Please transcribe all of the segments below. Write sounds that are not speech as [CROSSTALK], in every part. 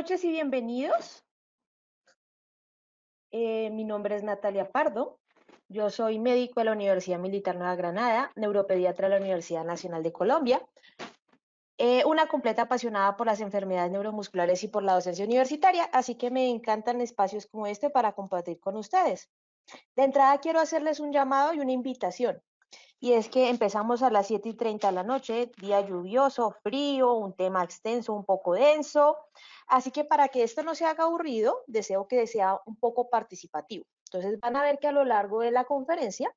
noches y bienvenidos. Eh, mi nombre es Natalia Pardo. Yo soy médico de la Universidad Militar Nueva Granada, neuropediatra de la Universidad Nacional de Colombia, eh, una completa apasionada por las enfermedades neuromusculares y por la docencia universitaria, así que me encantan espacios como este para compartir con ustedes. De entrada quiero hacerles un llamado y una invitación. Y es que empezamos a las 7 y 30 de la noche, día lluvioso, frío, un tema extenso, un poco denso. Así que para que esto no se haga aburrido, deseo que sea un poco participativo. Entonces van a ver que a lo largo de la conferencia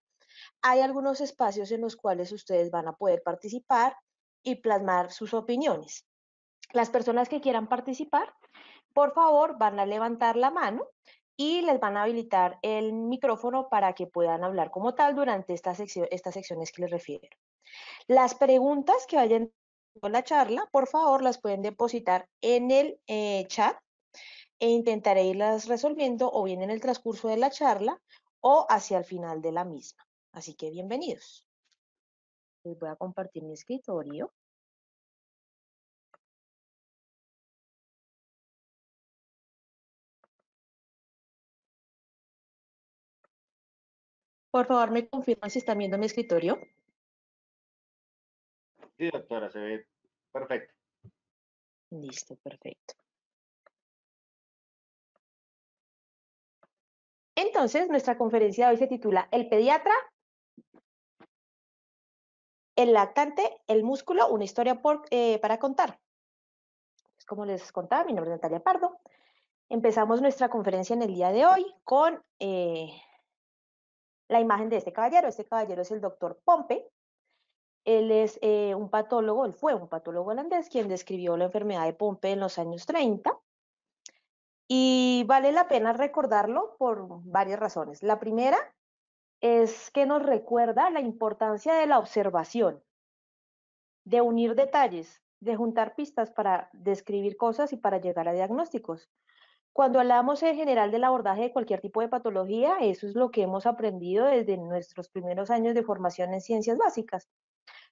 hay algunos espacios en los cuales ustedes van a poder participar y plasmar sus opiniones. Las personas que quieran participar, por favor, van a levantar la mano y les van a habilitar el micrófono para que puedan hablar como tal durante estas secciones que les refiero. Las preguntas que vayan con la charla, por favor, las pueden depositar en el eh, chat e intentaré irlas resolviendo o bien en el transcurso de la charla o hacia el final de la misma. Así que bienvenidos. Les voy a compartir mi escritorio. Por favor, me confirman si están viendo mi escritorio. Sí, doctora, se ve perfecto. Listo, perfecto. Entonces, nuestra conferencia de hoy se titula El pediatra, el lactante, el músculo, una historia por, eh, para contar. Pues, como les contaba, mi nombre es Natalia Pardo. Empezamos nuestra conferencia en el día de hoy con eh, la imagen de este caballero. Este caballero es el doctor Pompe. Él es eh, un patólogo, él fue un patólogo holandés quien describió la enfermedad de Pompe en los años 30. Y vale la pena recordarlo por varias razones. La primera es que nos recuerda la importancia de la observación, de unir detalles, de juntar pistas para describir cosas y para llegar a diagnósticos. Cuando hablamos en general del abordaje de cualquier tipo de patología, eso es lo que hemos aprendido desde nuestros primeros años de formación en ciencias básicas,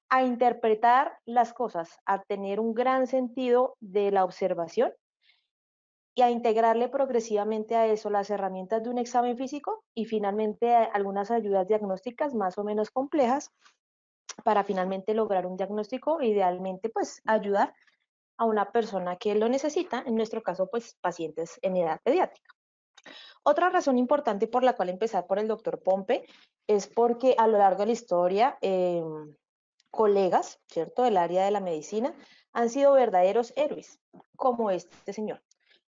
a interpretar las cosas, a tener un gran sentido de la observación y a integrarle progresivamente a eso las herramientas de un examen físico y finalmente algunas ayudas diagnósticas más o menos complejas para finalmente lograr un diagnóstico, idealmente pues ayudar a una persona que lo necesita, en nuestro caso, pues pacientes en edad pediátrica. Otra razón importante por la cual empezar por el doctor Pompe es porque a lo largo de la historia, eh, colegas, ¿cierto?, del área de la medicina han sido verdaderos héroes, como este señor.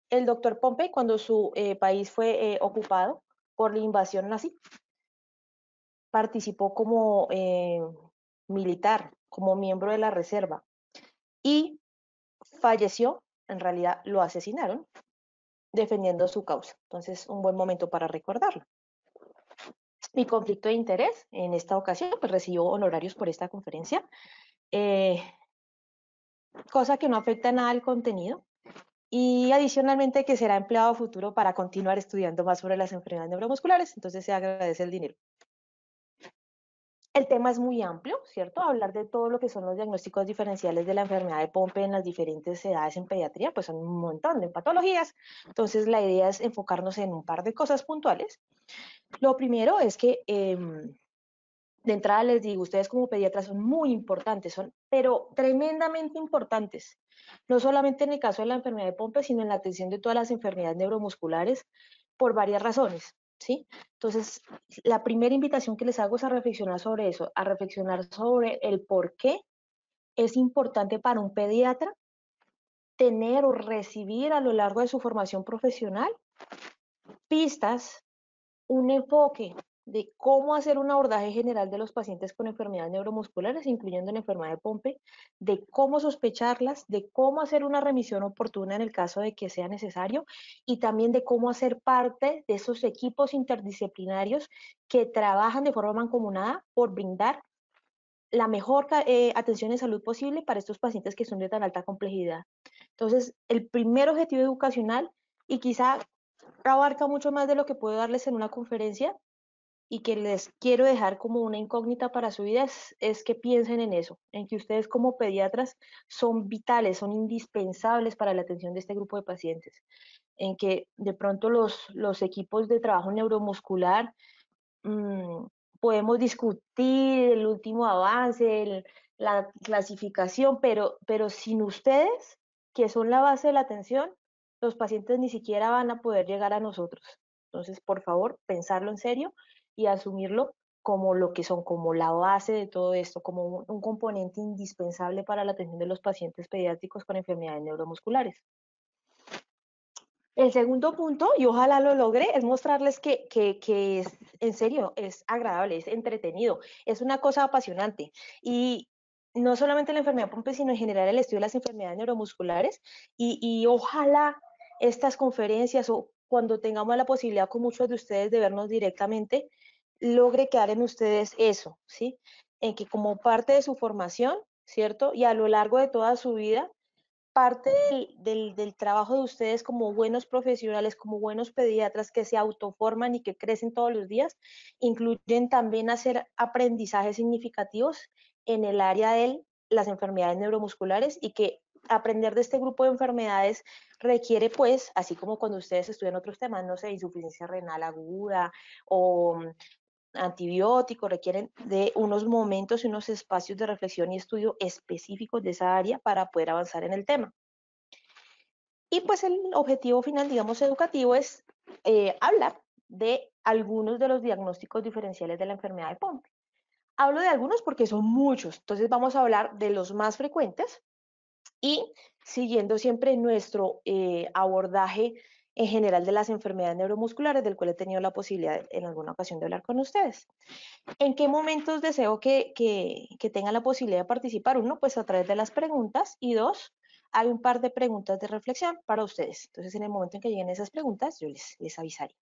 El doctor Pompe, cuando su eh, país fue eh, ocupado por la invasión nazi, participó como militar, como miembro de la reserva, y falleció, en realidad lo asesinaron, defendiendo su causa. Entonces, un buen momento para recordarlo. Mi conflicto de interés en esta ocasión, pues recibió honorarios por esta conferencia, eh, cosa que no afecta nada al contenido y adicionalmente que será empleado futuro para continuar estudiando más sobre las enfermedades neuromusculares, entonces se agradece el dinero. El tema es muy amplio, ¿cierto? Hablar de todo lo que son los diagnósticos diferenciales de la enfermedad de Pompe en las diferentes edades en pediatría, pues son un montón de patologías. Entonces, la idea es enfocarnos en un par de cosas puntuales. Lo primero es que, em, de entrada les digo, ustedes como pediatras son muy importantes, son pero tremendamente importantes, no solamente en el caso de la enfermedad de Pompe, sino en la atención de todas las enfermedades neuromusculares por varias razones. Entonces, la primera invitación que les hago es a reflexionar sobre eso, a reflexionar sobre el por qué es importante para un pediatra tener o recibir a lo largo de su formación profesional pistas, un enfoque de cómo hacer un abordaje general de los pacientes con enfermedades neuromusculares, incluyendo la enfermedad de Pompe, de cómo sospecharlas, de cómo hacer una remisión oportuna en el caso de que sea necesario y también de cómo hacer parte de esos equipos interdisciplinarios que trabajan de forma mancomunada por brindar la mejor eh, atención de salud posible para estos pacientes que son de tan alta complejidad. Entonces, el primer objetivo educacional y quizá abarca mucho más de lo que puedo darles en una conferencia, y que les quiero dejar como una incógnita para su vida es, que piensen en eso, en que ustedes como pediatras son vitales, son indispensables para la atención de este grupo de pacientes, en que de pronto los, los equipos de trabajo neuromuscular mm, podemos discutir el último avance, la clasificación, pero, pero sin ustedes, que son la base de la atención, los pacientes ni siquiera van a poder llegar a nosotros. Entonces, por favor, pensarlo en serio y asumirlo como lo que son, como la base de todo esto, como un, componente indispensable para la atención de los pacientes pediátricos con enfermedades neuromusculares. El segundo punto, y ojalá lo logre, es mostrarles que, en serio, es agradable, es entretenido, es una cosa apasionante. Y no solamente la enfermedad Pompe, sino en general el estudio de las enfermedades neuromusculares. Y, y ojalá estas conferencias o cuando tengamos la posibilidad con muchos de ustedes de vernos directamente, logre que en ustedes eso, ¿sí? En que como parte de su formación, ¿cierto? Y a lo largo de toda su vida, parte del, del, trabajo de ustedes como buenos profesionales, como buenos pediatras que se autoforman y que crecen todos los días, incluyen también hacer aprendizajes significativos en el área de las enfermedades neuromusculares y que aprender de este grupo de enfermedades requiere, pues, así como cuando ustedes estudian otros temas, no sé, insuficiencia renal aguda o mm, antibióticos, requieren de unos momentos y unos espacios de reflexión y estudio específicos de esa área para poder avanzar en el tema. Y pues el objetivo final, digamos, educativo es eh, hablar de algunos de los diagnósticos diferenciales de la enfermedad de Pompe. Hablo de algunos porque son muchos, entonces vamos a hablar de los más frecuentes, y siguiendo siempre nuestro eh, abordaje en general de las enfermedades neuromusculares, del cual he tenido la posibilidad en alguna ocasión de hablar con ustedes. ¿En qué momentos deseo que, que, que tengan la posibilidad de participar? Uno, pues a través de las preguntas y dos, hay un par de preguntas de reflexión para ustedes. Entonces, en el momento en que lleguen esas preguntas, yo les, les avisaré.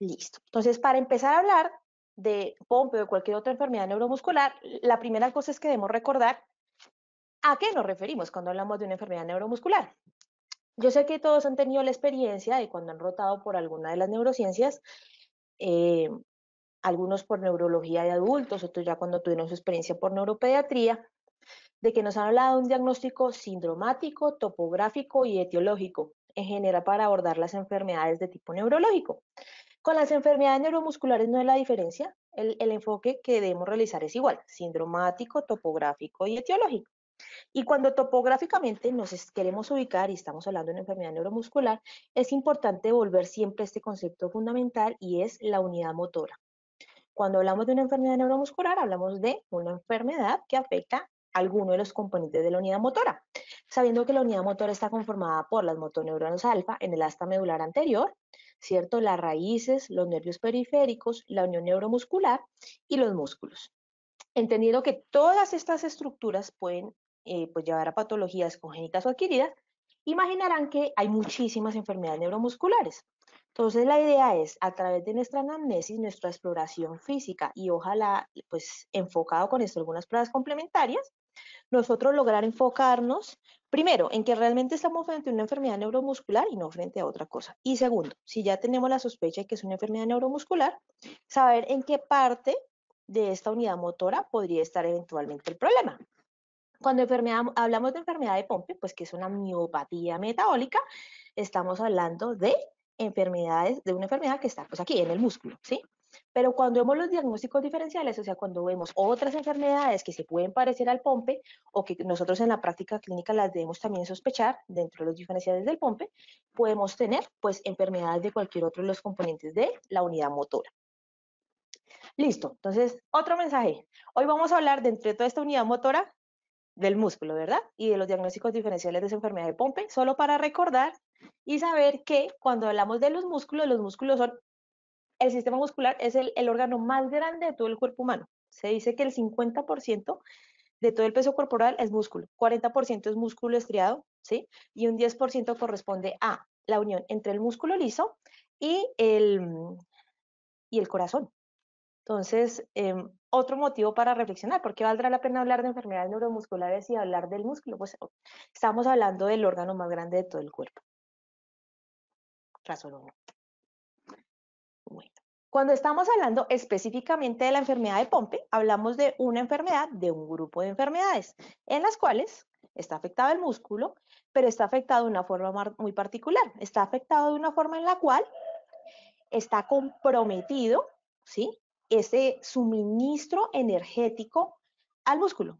Listo. Entonces, para empezar a hablar de Pompe o de cualquier otra enfermedad neuromuscular, la primera cosa es que debemos recordar ¿A qué nos referimos cuando hablamos de una enfermedad neuromuscular? Yo sé que todos han tenido la experiencia de cuando han rotado por alguna de las neurociencias, eh, algunos por neurología de adultos, otros ya cuando tuvieron su experiencia por neuropediatría, de que nos han hablado de un diagnóstico sindromático, topográfico y etiológico, en general para abordar las enfermedades de tipo neurológico. Con las enfermedades neuromusculares no es la diferencia, el, el enfoque que debemos realizar es igual, sindromático, topográfico y etiológico. Y cuando topográficamente nos queremos ubicar y estamos hablando de una enfermedad neuromuscular, es importante volver siempre a este concepto fundamental y es la unidad motora. Cuando hablamos de una enfermedad neuromuscular, hablamos de una enfermedad que afecta alguno de los componentes de la unidad motora, sabiendo que la unidad motora está conformada por las motoneuronas alfa en el asta medular anterior, ¿cierto? Las raíces, los nervios periféricos, la unión neuromuscular y los músculos Entendido que todas estas estructuras pueden eh, pues llevar a patologías congénitas o adquiridas, imaginarán que hay muchísimas enfermedades neuromusculares. Entonces la idea es, a través de nuestra anamnesis, nuestra exploración física y ojalá, pues enfocado con esto, algunas pruebas complementarias, nosotros lograr enfocarnos, primero, en que realmente estamos frente a una enfermedad neuromuscular y no frente a otra cosa. Y segundo, si ya tenemos la sospecha de que es una enfermedad neuromuscular, saber en qué parte de esta unidad motora podría estar eventualmente el problema. Cuando hablamos de enfermedad de Pompe, pues que es una miopatía metabólica, estamos hablando de enfermedades, de una enfermedad que está pues aquí en el músculo, ¿sí? Pero cuando vemos los diagnósticos diferenciales, o sea, cuando vemos otras enfermedades que se pueden parecer al pompe o que nosotros en la práctica clínica las debemos también sospechar dentro de los diferenciales del pompe, podemos tener pues enfermedades de cualquier otro de los componentes de la unidad motora. Listo, entonces otro mensaje. Hoy vamos a hablar dentro de toda esta unidad motora del músculo, ¿verdad? Y de los diagnósticos diferenciales de esa enfermedad de Pompe, solo para recordar y saber que cuando hablamos de los músculos, los músculos son, el sistema muscular es el, órgano más grande de todo el cuerpo humano. Se dice que el 50% de todo el peso corporal es músculo, 40% es músculo estriado, ¿sí? Y un 10% corresponde a la unión entre el músculo liso y el, y el corazón. Entonces, em, otro motivo para reflexionar, ¿por qué valdrá la pena hablar de enfermedades neuromusculares y hablar del músculo? Pues estamos hablando del órgano más grande de todo el cuerpo. Razón Bueno, cuando estamos hablando específicamente de la enfermedad de Pompe, hablamos de una enfermedad, de un grupo de enfermedades, en las cuales está afectado el músculo, pero está afectado de una forma muy particular. Está afectado de una forma en la cual está comprometido, ¿sí? ese suministro energético al músculo,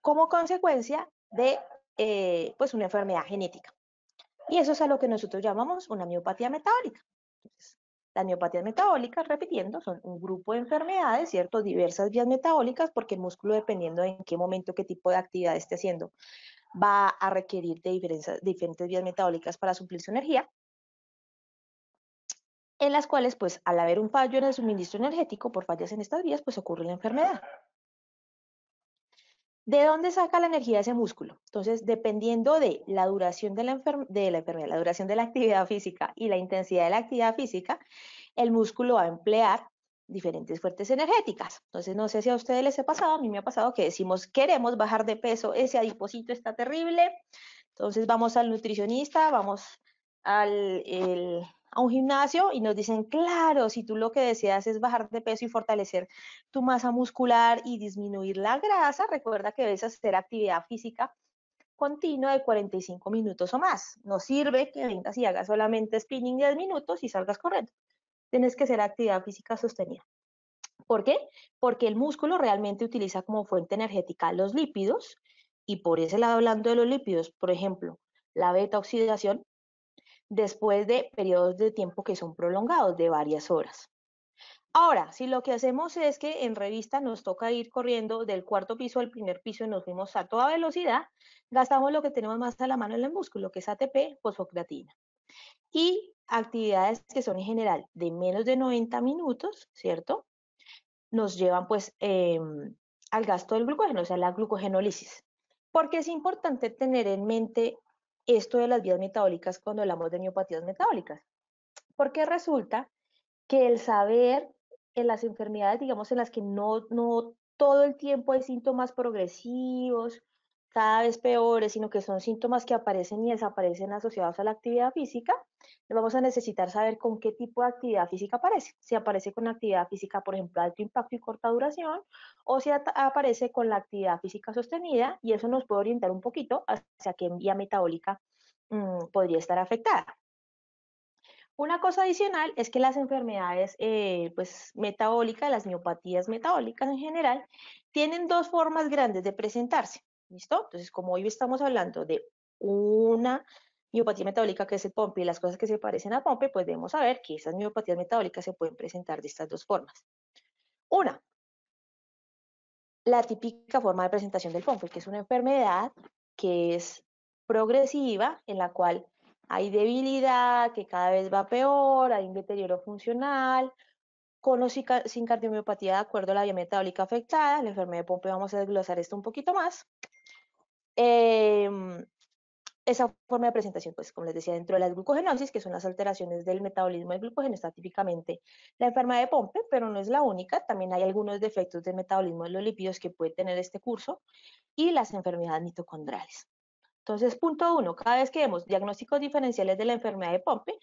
como consecuencia de eh, pues una enfermedad genética. Y eso es a lo que nosotros llamamos una miopatía metabólica. las miopatías metabólicas, repitiendo, son un grupo de enfermedades, ¿cierto? Diversas vías metabólicas, porque el músculo, dependiendo en qué momento, qué tipo de actividad esté haciendo, va a requerir de diferentes vías metabólicas para suplir su energía en las cuales, pues, al haber un fallo en el suministro energético por fallas en estas vías, pues ocurre la enfermedad. ¿De dónde saca la energía ese músculo? Entonces, dependiendo de la duración de la, enfermedad, la duración de la actividad física y la intensidad de la actividad física, el músculo va a emplear diferentes fuentes energéticas. Entonces, no sé si a ustedes les ha pasado, a mí me ha pasado que decimos, queremos bajar de peso, ese adiposito está terrible, entonces vamos al nutricionista, vamos al el a un gimnasio y nos dicen, claro, si tú lo que deseas es bajar de peso y fortalecer tu masa muscular y disminuir la grasa, recuerda que debes hacer actividad física continua de 45 minutos o más. No sirve que vengas y hagas solamente spinning 10 minutos y salgas corriendo. Tienes que hacer actividad física sostenida. ¿Por qué? Porque el músculo realmente utiliza como fuente energética los lípidos y por ese lado hablando de los lípidos, por ejemplo, la beta oxidación después de periodos de tiempo que son prolongados, de varias horas. Ahora, si lo que hacemos es que en revista nos toca ir corriendo del cuarto piso al primer piso y nos fuimos a toda velocidad, gastamos lo que tenemos más a la mano en el músculo, que es ATP, fosfocreatina. Y actividades que son en general de menos de 90 minutos, ¿cierto? Nos llevan pues em, al gasto del glucógeno, o sea, la glucogenólisis. Porque es importante tener en mente esto de las vías metabólicas cuando hablamos de miopatías metabólicas. Porque resulta que el saber en las enfermedades, digamos, en las que no, no todo el tiempo hay síntomas progresivos cada vez peores, sino que son síntomas que aparecen y desaparecen asociados a la actividad física, vamos a necesitar saber con qué tipo de actividad física aparece. Si aparece con actividad física, por ejemplo, alto impacto y corta duración, o si aparece con la actividad física sostenida, y eso nos puede orientar un poquito hacia qué vía metabólica mm, podría estar afectada. Una cosa adicional es que las enfermedades eh, pues, metabólicas, las miopatías metabólicas en general, tienen dos formas grandes de presentarse. ¿Listo? Entonces, como hoy estamos hablando de una miopatía metabólica que es el POMPE y las cosas que se parecen a POMPE, pues debemos saber que esas miopatías metabólicas se pueden presentar de estas dos formas. Una, la típica forma de presentación del POMPE, que es una enfermedad que es progresiva, en la cual hay debilidad, que cada vez va peor, hay un deterioro funcional, con o sin cardiomiopatía de acuerdo a la vía metabólica afectada, la enfermedad de Pompe vamos a desglosar esto un poquito más, Em, esa forma de presentación, pues como les decía, dentro de la glucogenosis, que son las alteraciones del metabolismo del glucógeno, está típicamente la enfermedad de Pompe, pero no es la única, también hay algunos defectos del metabolismo de los lípidos que puede tener este curso y las enfermedades mitocondriales. Entonces, punto uno, cada vez que vemos diagnósticos diferenciales de la enfermedad de Pompe,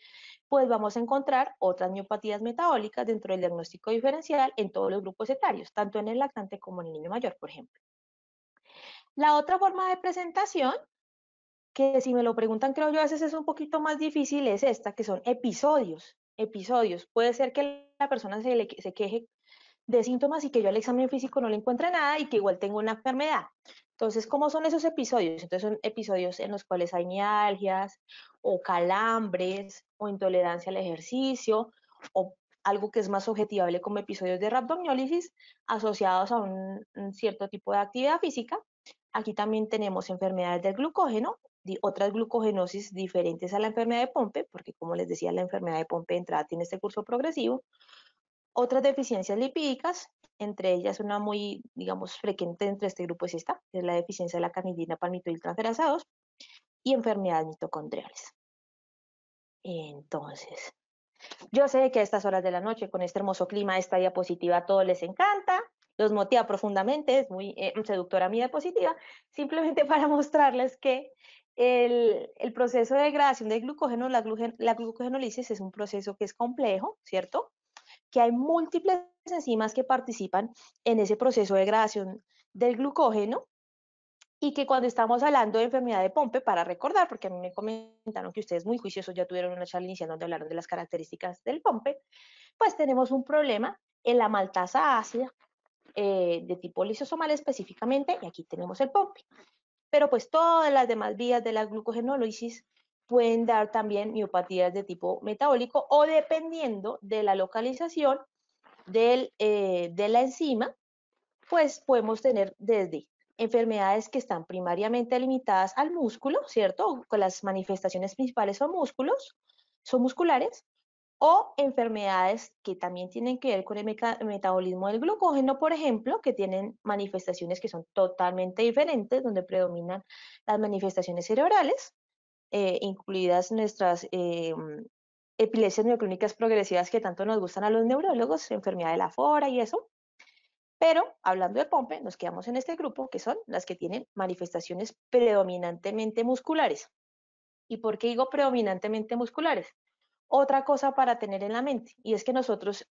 pues vamos a encontrar otras miopatías metabólicas dentro del diagnóstico diferencial en todos los grupos etarios, tanto en el lactante como en el niño mayor, por ejemplo. La otra forma de presentación, que si me lo preguntan creo yo a veces es un poquito más difícil, es esta, que son episodios. Episodios. Puede ser que la persona se, se queje de síntomas y que yo al examen físico no le encuentre nada y que igual tengo una enfermedad. Entonces, ¿cómo son esos episodios? Entonces, son episodios en los cuales hay mialgias o calambres o intolerancia al ejercicio o algo que es más objetivable como episodios de rhabdomiólisis asociados a un cierto tipo de actividad física. Aquí también tenemos enfermedades del glucógeno, otras glucogenosis diferentes a la enfermedad de Pompe, porque como les decía, la enfermedad de Pompe de entrada tiene este curso progresivo. Otras deficiencias lipídicas, entre ellas una muy, digamos, frecuente entre este grupo es esta, que es la deficiencia de la carnitina palmitoiltransferasa 2, y enfermedades mitocondriales. Entonces, yo sé que a estas horas de la noche, con este hermoso clima, esta diapositiva a todos les encanta los motiva profundamente, es muy eh, seductora mi diapositiva, simplemente [LAUGHS] para mostrarles que el, el proceso de degradación del glucógeno, la, glucogenolisis, la es un proceso que es complejo, ¿cierto? Que hay múltiples enzimas que participan en ese proceso de degradación del glucógeno, y que cuando estamos hablando de enfermedad de Pompe, para recordar, porque a mí me comentaron que ustedes muy juiciosos ya tuvieron una charla inicial donde hablaron de las características del Pompe, pues tenemos un problema en la maltasa ácida eh, de tipo lisosomal específicamente, y aquí tenemos el POMPI. Pero pues todas las demás vías de la glucogenólisis pueden dar también miopatías de tipo metabólico o dependiendo de la localización eh, de la enzima, pues podemos tener desde enfermedades que están primariamente limitadas al músculo, ¿cierto? Con las manifestaciones principales son músculos, son musculares, o enfermedades que también tienen que ver con el metabolismo del glucógeno, por ejemplo, que tienen manifestaciones que son totalmente diferentes, donde predominan las manifestaciones cerebrales, eh, incluidas nuestras eh, epilepsias neoclónicas progresivas que tanto nos gustan a los neurólogos, enfermedad de la fora y eso. Pero hablando de pompe, nos quedamos en este grupo, que son las que tienen manifestaciones predominantemente musculares. ¿Y por qué digo predominantemente musculares? otra cosa para tener en la mente y es que nosotros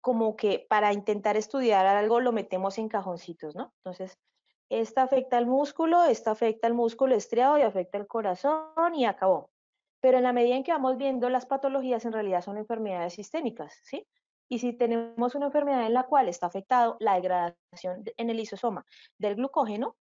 como que para intentar estudiar algo lo metemos en cajoncitos, ¿no? Entonces, esta afecta al músculo, esta afecta al músculo estriado y afecta al corazón y acabó. Pero en la medida en que vamos viendo las patologías, en realidad son enfermedades sistémicas, ¿sí? Y si tenemos una enfermedad en la cual está afectado la degradación en el isosoma del glucógeno,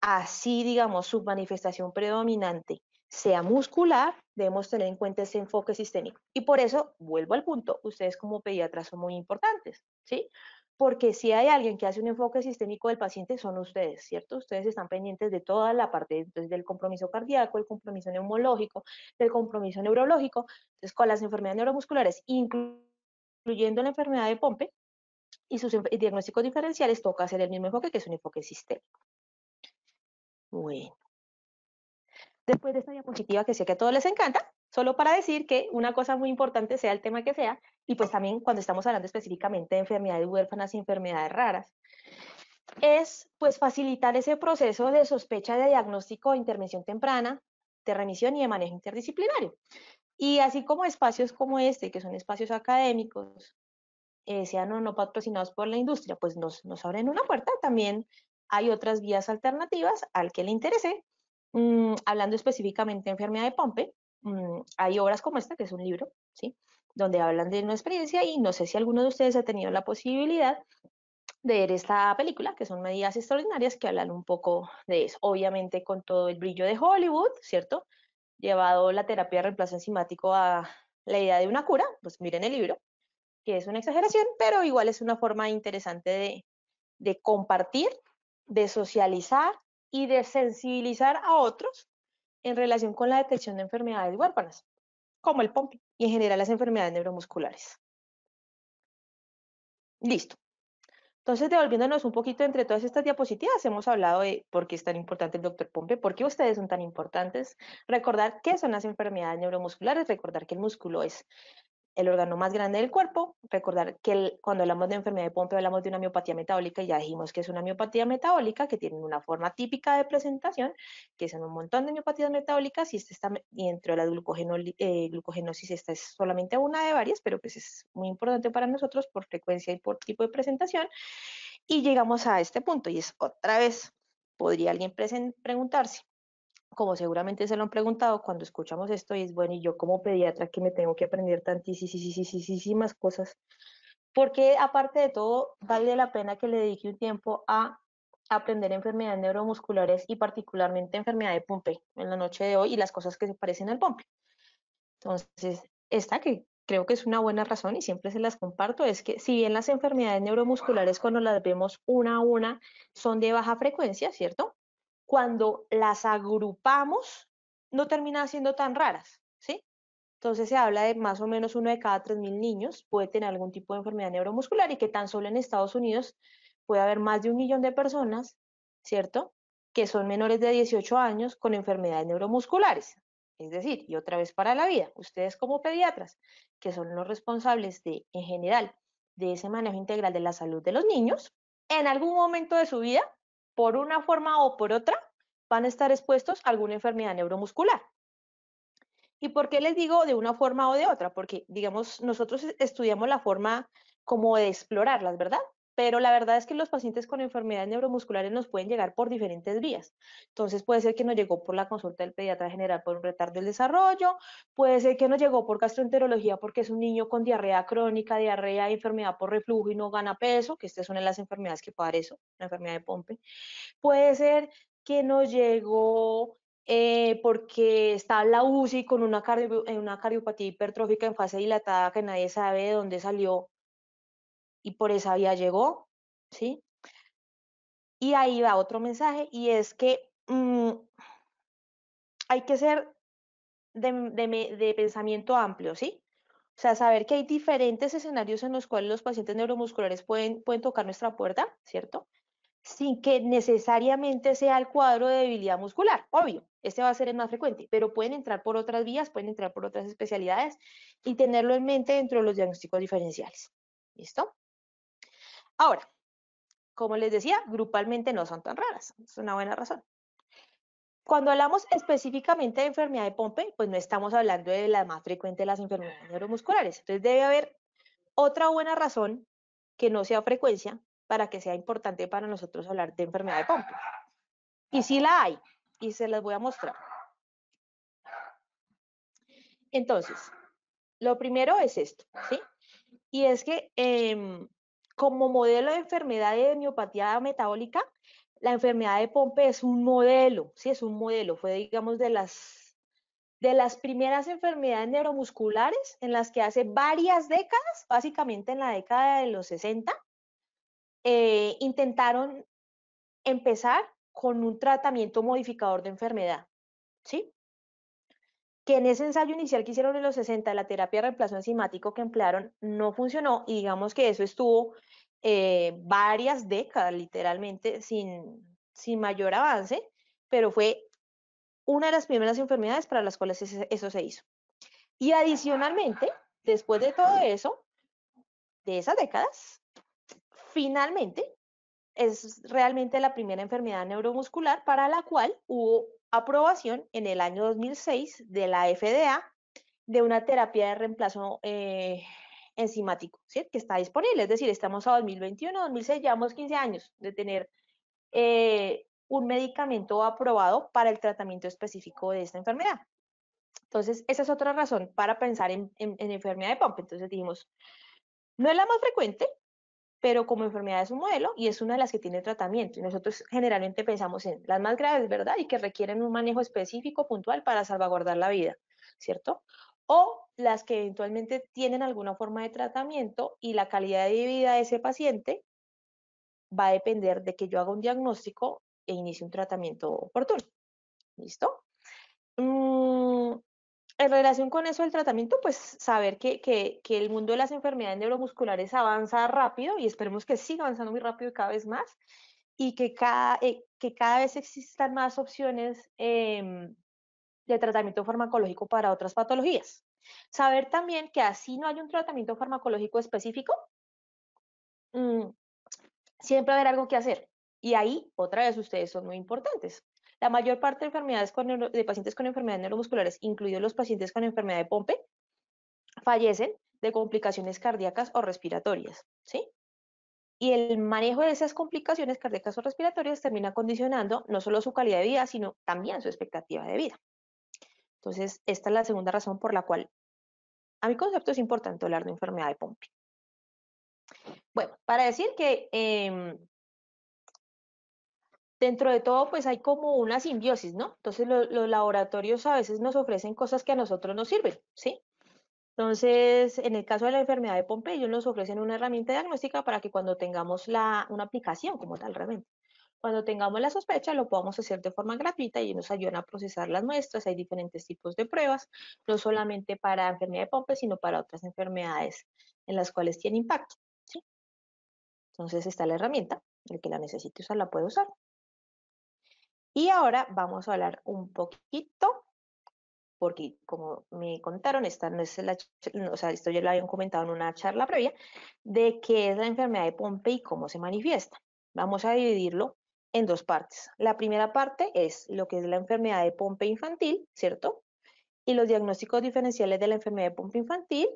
así digamos su manifestación predominante sea muscular, debemos tener en cuenta ese enfoque sistémico. Y por eso, vuelvo al punto, ustedes como pediatras son muy importantes, ¿sí? Porque si hay alguien que hace un enfoque sistémico del paciente, son ustedes, ¿cierto? Ustedes están pendientes de toda la parte entonces, del compromiso cardíaco, el compromiso neumológico, del compromiso neurológico, entonces con las enfermedades neuromusculares, incluyendo la enfermedad de Pompe y sus diagnósticos diferenciales, toca hacer el mismo enfoque, que es un enfoque sistémico. Bueno después de esta diapositiva que sé que a todos les encanta, solo para decir que una cosa muy importante, sea el tema que sea, y pues también cuando estamos hablando específicamente de enfermedades huérfanas y enfermedades raras, es pues facilitar ese proceso de sospecha de diagnóstico de intervención temprana, de remisión y de manejo interdisciplinario. Y así como espacios como este, que son espacios académicos, eh, sean o no patrocinados por la industria, pues nos, nos abren una puerta. También hay otras vías alternativas al que le interese Mm, hablando específicamente de enfermedad de Pompe, mm, hay obras como esta, que es un libro, ¿sí? donde hablan de una experiencia y no sé si alguno de ustedes ha tenido la posibilidad de ver esta película, que son medidas extraordinarias que hablan un poco de eso. Obviamente con todo el brillo de Hollywood, ¿cierto? Llevado la terapia de reemplazo enzimático a la idea de una cura, pues miren el libro, que es una exageración, pero igual es una forma interesante de, de compartir, de socializar y de sensibilizar a otros en relación con la detección de enfermedades huérfanas, como el POMPE, y en general las enfermedades neuromusculares. Listo. Entonces, devolviéndonos un poquito entre todas estas diapositivas, hemos hablado de por qué es tan importante el doctor Pompe, por qué ustedes son tan importantes, recordar qué son las enfermedades neuromusculares, recordar que el músculo es el órgano más grande del cuerpo. Recordar que cuando hablamos de enfermedad de Pompe hablamos de una miopatía metabólica y ya dijimos que es una miopatía metabólica que tiene una forma típica de presentación, que son un montón de miopatías metabólicas y, este está, dentro de la eh, glucogenosis esta es solamente una de varias, pero pues es muy importante para nosotros por frecuencia y por tipo de presentación. Y llegamos a este punto y es otra vez, podría alguien preguntarse, como seguramente se lo han preguntado cuando escuchamos esto, y es bueno, y yo como pediatra que me tengo que aprender tantísimas cosas, porque aparte de todo, vale la pena que le dedique un tiempo a aprender enfermedades neuromusculares y particularmente enfermedad de Pompe en la noche de hoy y las cosas que se parecen al Pompe. Entonces, esta que creo que es una buena razón y siempre se las comparto, es que si bien las enfermedades neuromusculares cuando las vemos una a una son de baja frecuencia, ¿cierto? cuando las agrupamos, no terminan siendo tan raras, ¿sí? Entonces se habla de más o menos uno de cada 3.000 niños puede tener algún tipo de enfermedad neuromuscular y que tan solo en Estados Unidos puede haber más de un millón de personas, ¿cierto? Que son menores de 18 años con enfermedades neuromusculares. Es decir, y otra vez para la vida, ustedes como pediatras, que son los responsables de, en general, de ese manejo integral de la salud de los niños, en algún momento de su vida por una forma o por otra, van a estar expuestos a alguna enfermedad neuromuscular. ¿Y por qué les digo de una forma o de otra? Porque, digamos, nosotros estudiamos la forma como de explorarlas, ¿verdad? pero la verdad es que los pacientes con enfermedades neuromusculares nos pueden llegar por diferentes vías. Entonces puede ser que nos llegó por la consulta del pediatra general por un retardo del desarrollo, puede ser que nos llegó por gastroenterología porque es un niño con diarrea crónica, diarrea, enfermedad por reflujo y no gana peso, que esta es una de las enfermedades que puede dar eso, la enfermedad de Pompe. Puede ser que nos llegó eh, porque está la UCI con una, eh, una cardiopatía hipertrófica en fase dilatada que nadie sabe de dónde salió y por esa vía llegó, ¿sí? Y ahí va otro mensaje y es que mm, hay que ser de, de, pensamiento amplio, ¿sí? O sea, saber que hay diferentes escenarios en los cuales los pacientes neuromusculares pueden, pueden tocar nuestra puerta, ¿cierto? Sin que necesariamente sea el cuadro de debilidad muscular, obvio, este va a ser el más frecuente, pero pueden entrar por otras vías, pueden entrar por otras especialidades y tenerlo en mente dentro de los diagnósticos diferenciales. ¿Listo? Ahora, como les decía, grupalmente no son tan raras. Es una buena razón. Cuando hablamos específicamente de enfermedad de Pompe, pues no estamos hablando de la más frecuente de las enfermedades neuromusculares. Entonces debe haber otra buena razón que no sea frecuencia para que sea importante para nosotros hablar de enfermedad de Pompe. Y sí la hay, y se las voy a mostrar. Entonces, lo primero es esto, ¿sí? Y es que em, como modelo de enfermedad de miopatía metabólica, la enfermedad de Pompe es un modelo, sí, es un modelo, fue digamos de las, de las primeras enfermedades neuromusculares en las que hace varias décadas, básicamente en la década de los 60, eh, intentaron empezar con un tratamiento modificador de enfermedad, ¿sí? que en ese ensayo inicial que hicieron en los 60, la terapia de reemplazo enzimático que emplearon no funcionó y digamos que eso estuvo eh, varias décadas literalmente sin, sin mayor avance, pero fue una de las primeras enfermedades para las cuales eso se hizo. Y adicionalmente, después de todo eso, de esas décadas, finalmente es realmente la primera enfermedad neuromuscular para la cual hubo aprobación en el año 2006 de la FDA de una terapia de reemplazo eh, enzimático, que está disponible. Es decir, estamos a 2021, 2006, llevamos 15 años de tener eh, un medicamento aprobado para el tratamiento específico de esta enfermedad. Entonces, esa es otra razón para pensar en, enfermedad de pompe. Entonces dijimos, no es la más frecuente, pero como enfermedad es un modelo y es una de las que tiene tratamiento. Y nosotros generalmente pensamos en las más graves, ¿verdad? Y que requieren un manejo específico, puntual, para salvaguardar la vida, ¿cierto? O las que eventualmente tienen alguna forma de tratamiento y la calidad de vida de ese paciente va a depender de que yo haga un diagnóstico e inicie un tratamiento oportuno. ¿Listo? Mm, en relación con eso, el tratamiento, pues saber que, el mundo de las enfermedades neuromusculares avanza rápido y esperemos que siga avanzando muy rápido y cada vez más y que cada, eh, que cada vez existan más opciones em, de tratamiento farmacológico para otras patologías. Saber también que así no hay un tratamiento farmacológico específico, mm, siempre va haber algo que hacer. Y ahí, otra vez, ustedes son muy importantes. La mayor parte de, enfermedades de pacientes con enfermedades neuromusculares, incluidos los pacientes con enfermedad de Pompe, fallecen de complicaciones cardíacas o respiratorias, ¿sí? Y el manejo de esas complicaciones cardíacas o respiratorias termina condicionando no solo su calidad de vida, sino también su expectativa de vida. Entonces, esta es la segunda razón por la cual a mi concepto es importante hablar de enfermedad de Pompe. Bueno, para decir que em, dentro de todo, pues hay como una simbiosis, ¿no? Entonces los laboratorios a veces nos ofrecen cosas que a nosotros nos sirven, ¿sí? Entonces, en el caso de la enfermedad de Pompe, ellos nos ofrecen una herramienta diagnóstica para que cuando tengamos una aplicación como tal realmente, cuando tengamos la sospecha, lo podamos hacer de forma gratuita y nos ayudan a procesar las muestras. Hay diferentes tipos de pruebas, no solamente para enfermedad de Pompe, sino para otras enfermedades en las cuales tiene impacto. ¿sí? Entonces, está la herramienta, el que la necesite usar la puede usar. Y ahora vamos a hablar un poquito, porque como me contaron, esta o sea, esto ya lo habían comentado en una charla previa, de qué es la enfermedad de Pompe y cómo se manifiesta. Vamos a dividirlo en dos partes. La primera parte es lo que es la enfermedad de Pompe infantil, ¿cierto? Y los diagnósticos diferenciales de la enfermedad de Pompe infantil.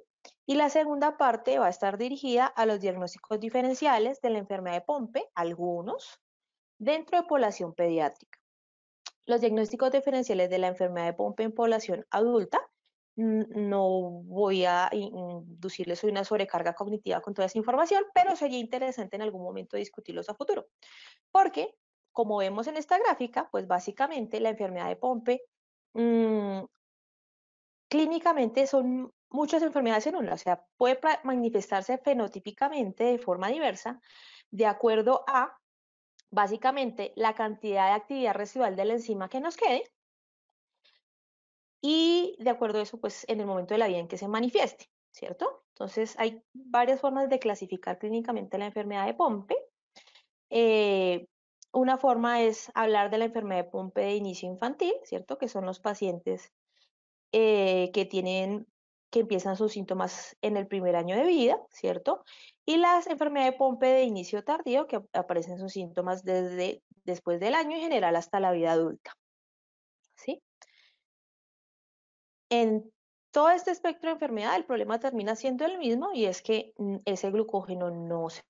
Y la segunda parte va a estar dirigida a los diagnósticos diferenciales de la enfermedad de Pompe, algunos, dentro de población pediátrica los diagnósticos diferenciales de la enfermedad de Pompe en población adulta, no voy a inducirles una sobrecarga cognitiva con toda esa información, pero sería interesante en algún momento discutirlos a futuro. Porque, como vemos en esta gráfica, pues básicamente la enfermedad de Pompe mm, clínicamente son muchas enfermedades en una, o sea, puede manifestarse fenotípicamente de forma diversa de acuerdo a básicamente la cantidad de actividad residual de la enzima que nos quede y de acuerdo a eso, pues en el momento de la vida en que se manifieste, ¿cierto? Entonces hay mm. varias formas de clasificar clínicamente la enfermedad de Pompe. Eh, una forma es hablar de la enfermedad de Pompe de inicio infantil, ¿cierto? Que son los pacientes eh, que tienen que empiezan sus síntomas en el primer año de vida, ¿cierto? Y las enfermedades de Pompe de inicio tardío, que aparecen sus síntomas desde después del año en general hasta la vida adulta. ¿Sí? En todo este espectro de enfermedad, el problema termina siendo el mismo y es que mm, ese glucógeno no se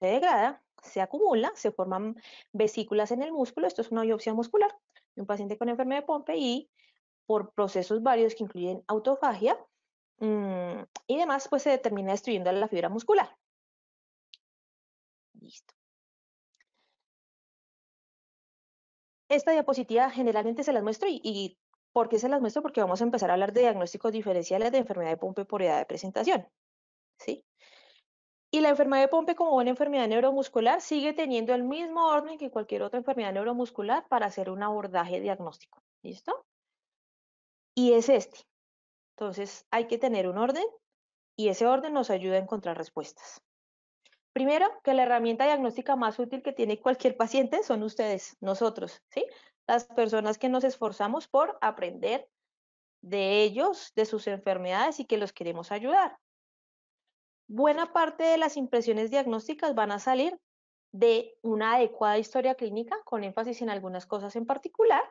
degrada, se acumula, se forman vesículas en el músculo. Esto es una biopsia muscular de un paciente con enfermedad de Pompe y por procesos varios que incluyen autofagia, Mm, y demás, pues se termina destruyendo la fibra muscular. Listo. Esta diapositiva generalmente se las muestro y, y ¿por qué se las muestro? Porque vamos a empezar a hablar de diagnósticos diferenciales de enfermedad de Pompe por edad de presentación. ¿sí? Y la enfermedad de Pompe como una enfermedad neuromuscular sigue teniendo el mismo orden que cualquier otra enfermedad neuromuscular para hacer un abordaje diagnóstico. ¿Listo? Y es este. Entonces hay que tener un orden y ese orden nos ayuda a encontrar respuestas. Primero, que la herramienta diagnóstica más útil que tiene cualquier paciente son ustedes, nosotros, ¿sí? Las personas que nos esforzamos por aprender de ellos, de sus enfermedades y que los queremos ayudar. Buena parte de las impresiones diagnósticas van a salir de una adecuada historia clínica, con énfasis en algunas cosas en particular,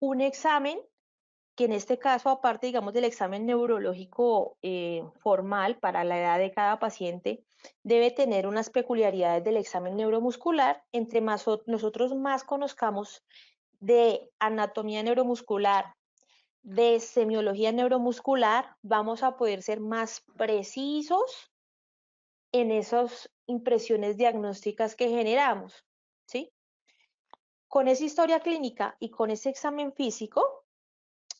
un examen que en este caso, aparte, digamos, del examen neurológico eh, formal para la edad de cada paciente, debe tener unas peculiaridades del examen neuromuscular. Entre más, nosotros más conozcamos de anatomía neuromuscular, de semiología neuromuscular, vamos a poder ser más precisos en esas impresiones diagnósticas que generamos, ¿sí? Con esa historia clínica y con ese examen físico,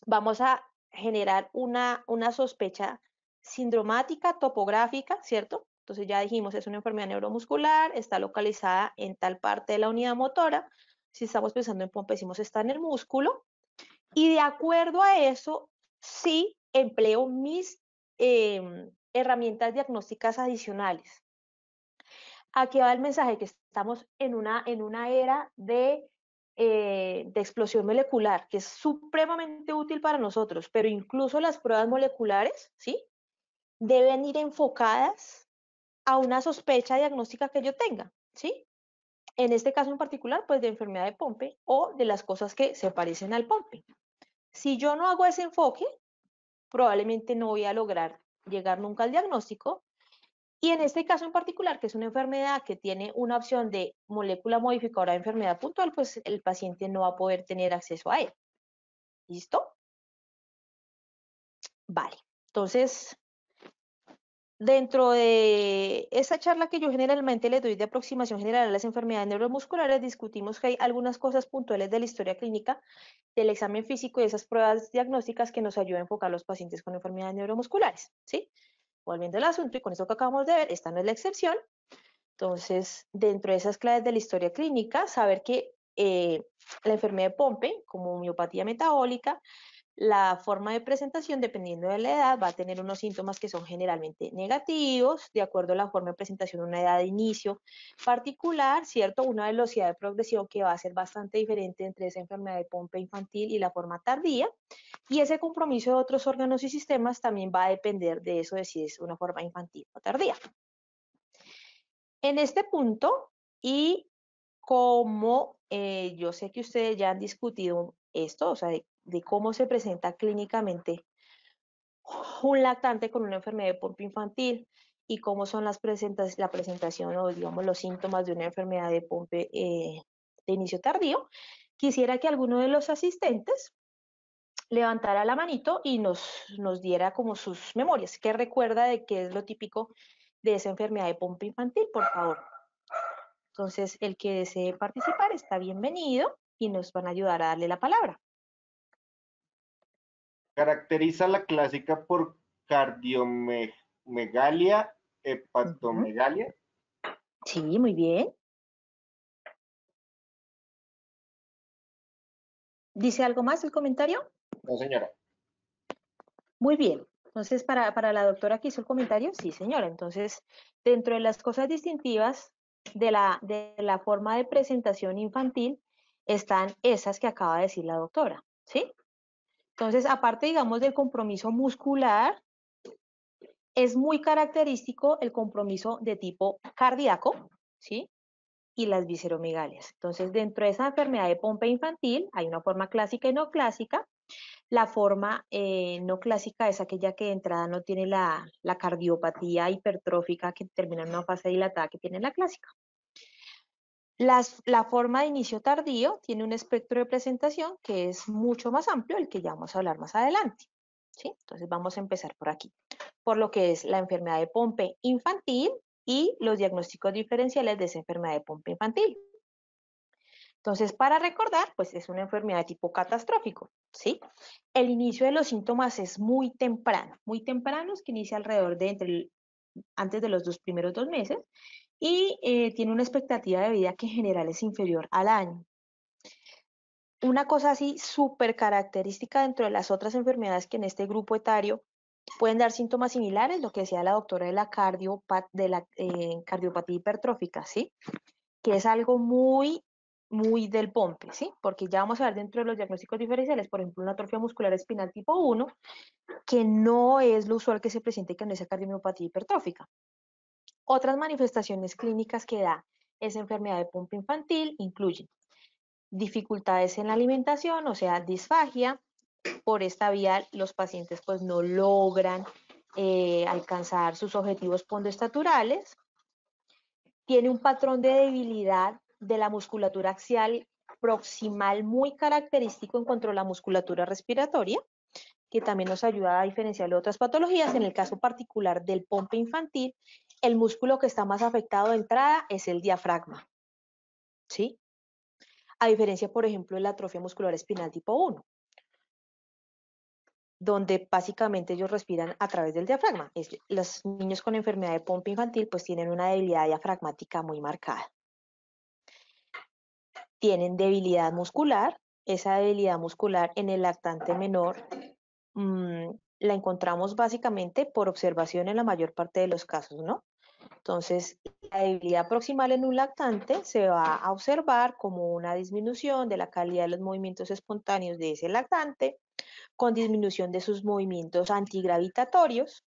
vamos a generar una, una sospecha sindromática topográfica, ¿cierto? Entonces ya dijimos, es una enfermedad neuromuscular, está localizada en tal parte de la unidad motora. Si estamos pensando en pompa, decimos está en el músculo. Y de acuerdo a eso, sí empleo mis em, herramientas diagnósticas adicionales. Aquí va el mensaje que estamos en una, en una era de eh, de explosión molecular, que es supremamente útil para nosotros, pero incluso las pruebas moleculares, ¿sí? Deben ir enfocadas a una sospecha diagnóstica que yo tenga, ¿sí? En este caso en particular, pues de enfermedad de Pompe o de las cosas que se parecen al Pompe. Si yo no hago ese enfoque, probablemente no voy a lograr llegar nunca al diagnóstico y en este caso en particular, que es una enfermedad que tiene una opción de molécula modificadora de enfermedad puntual, pues el paciente no va a poder tener acceso a él. ¿Listo? Vale. Entonces, dentro de esta charla que yo generalmente le doy de aproximación general a las enfermedades neuromusculares, discutimos que hay algunas cosas puntuales de la historia clínica, del examen físico y esas pruebas diagnósticas que nos ayudan a enfocar a los pacientes con enfermedades neuromusculares. ¿Sí? Volviendo al asunto, y con esto que acabamos de ver, esta no es la excepción. Entonces, dentro de esas claves de la historia clínica, saber que eh, la enfermedad de Pompe, como miopatía metabólica, la forma de presentación, dependiendo de la edad, va a tener unos síntomas que son generalmente negativos, de acuerdo a la forma de presentación, una edad de inicio particular, ¿cierto? Una velocidad de progresión que va a ser bastante diferente entre esa enfermedad de pompe infantil y la forma tardía. Y ese compromiso de otros órganos y sistemas también va a depender de eso, de si es una forma infantil o tardía. En este punto, y como eh, yo sé que ustedes ya han discutido esto, o sea, de cómo se presenta clínicamente un lactante con una enfermedad de pompe infantil y cómo son las presentas, la presentación o digamos los síntomas de una enfermedad de pompe eh, de inicio tardío, quisiera que alguno de los asistentes levantara la manito y nos, nos diera como sus memorias, qué recuerda de qué es lo típico de esa enfermedad de pompe infantil, por favor. Entonces, el que desee participar está bienvenido y nos van a ayudar a darle la palabra. Caracteriza la clásica por cardiomegalia, hepatomegalia. Sí, muy bien. ¿Dice algo más el comentario? No, señora. Muy bien. Entonces, para, la doctora que hizo el comentario, sí, señora. Entonces, dentro de las cosas distintivas de la, de la forma de presentación infantil están esas que acaba de decir la doctora, ¿sí? Entonces, aparte, digamos, del compromiso muscular, es muy característico el compromiso de tipo cardíaco, ¿sí? Y las visceromegalias. Entonces, dentro de esa enfermedad de Pompe infantil, hay una forma clásica y no clásica. La forma eh, no clásica es aquella que de entrada no tiene la, la cardiopatía hipertrófica que termina en una fase dilatada que tiene la clásica la forma de inicio tardío tiene un espectro de presentación que es mucho más amplio, el que ya vamos a hablar más adelante. ¿sí? Entonces vamos a empezar por aquí, por lo que es la enfermedad de Pompe infantil y los diagnósticos diferenciales de esa enfermedad de Pompe infantil. Entonces, para recordar, pues es una enfermedad de tipo catastrófico, ¿sí? El inicio de los síntomas es muy temprano, muy temprano, es que inicia alrededor de entre antes de los dos primeros dos meses, y eh, tiene una expectativa de vida que en general es inferior al año. Una cosa así súper característica dentro de las otras enfermedades que en este grupo etario pueden dar síntomas similares, lo que decía la doctora de la, eh, cardiopatía hipertrófica, ¿sí? Que es algo muy, muy del pompe, ¿sí? Porque ya vamos a ver dentro de los diagnósticos diferenciales, por ejemplo, una atrofia muscular espinal tipo 1, que no es lo usual que se presente con esa cardiopatía hipertrófica. Otras manifestaciones clínicas que da esa enfermedad de pompa infantil incluyen dificultades en la alimentación, o sea, disfagia. Por esta vía los pacientes pues no logran eh, alcanzar sus objetivos pondoestaturales. Tiene un patrón de debilidad de la musculatura axial proximal muy característico en cuanto a la musculatura respiratoria que también nos ayuda a diferenciar de otras patologías. En el caso particular del pompe infantil, el músculo que está más afectado de entrada es el diafragma. ¿Sí? A diferencia, por ejemplo, de la atrofia muscular espinal tipo 1, donde básicamente ellos respiran a través del diafragma. los niños con enfermedad de pompe infantil pues tienen una debilidad diafragmática muy marcada. Tienen debilidad muscular, esa debilidad muscular en el lactante menor Mm, la encontramos básicamente por observación en la mayor parte de los casos, ¿no? Entonces, la debilidad proximal en un lactante se va a observar como una disminución de la calidad de los movimientos espontáneos de ese lactante, con disminución de sus movimientos antigravitatorios,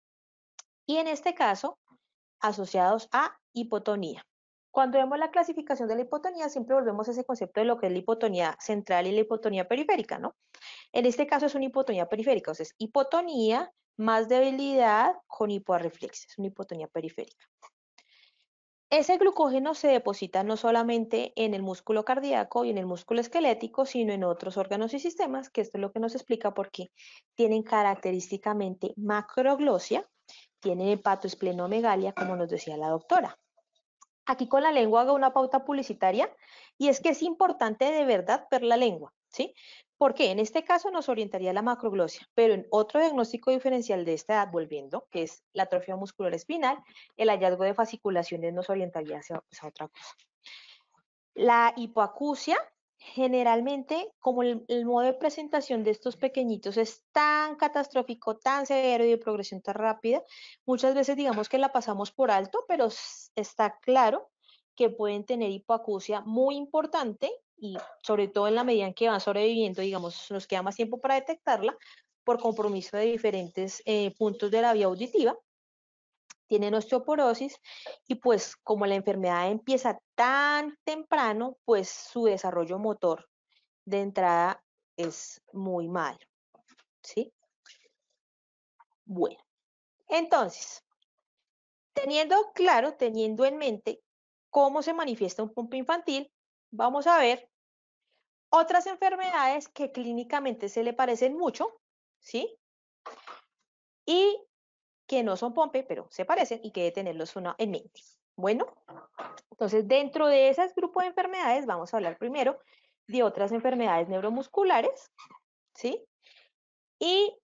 y en este caso, asociados a hipotonía. Cuando vemos la clasificación de la hipotonía, siempre volvemos a ese concepto de lo que es la hipotonía central y la hipotonía periférica, ¿no? En este caso es una hipotonía periférica, o sea, es hipotonía más debilidad con hipoarreflexia, es una hipotonía periférica. Ese glucógeno se deposita no solamente en el músculo cardíaco y en el músculo esquelético, sino en otros órganos y sistemas, que esto es lo que nos explica por qué tienen característicamente macroglosia, tienen hepatoesplenomegalia, como nos decía la doctora aquí con la lengua hago una pauta publicitaria y es que es importante de verdad ver la lengua, ¿sí? Porque en este caso nos orientaría la macroglosia, pero en otro diagnóstico diferencial de esta edad, volviendo, que es la atrofia muscular espinal, el hallazgo de fasciculaciones nos orientaría hacia, hacia otra cosa. La hipoacusia generalmente, como el, modo de presentación de estos pequeñitos es tan catastrófico, tan severo y de progresión tan rápida, muchas veces digamos que la pasamos por alto, pero está claro que pueden tener hipoacusia muy importante y sobre todo en la medida en que van sobreviviendo, digamos, nos queda más tiempo para detectarla por compromiso de diferentes eh, puntos de la vía auditiva tienen osteoporosis y pues como la enfermedad empieza tan temprano, pues su desarrollo motor de entrada es muy malo. ¿Sí? Bueno, entonces, teniendo claro, teniendo en mente cómo se manifiesta un pompo infantil, vamos a ver otras enfermedades que clínicamente se le parecen mucho, ¿sí? Y que no son Pompe, pero se parecen y que de tenerlos uno en mente. Bueno, entonces dentro de ese grupo de enfermedades vamos a hablar primero de otras enfermedades neuromusculares, ¿sí? Y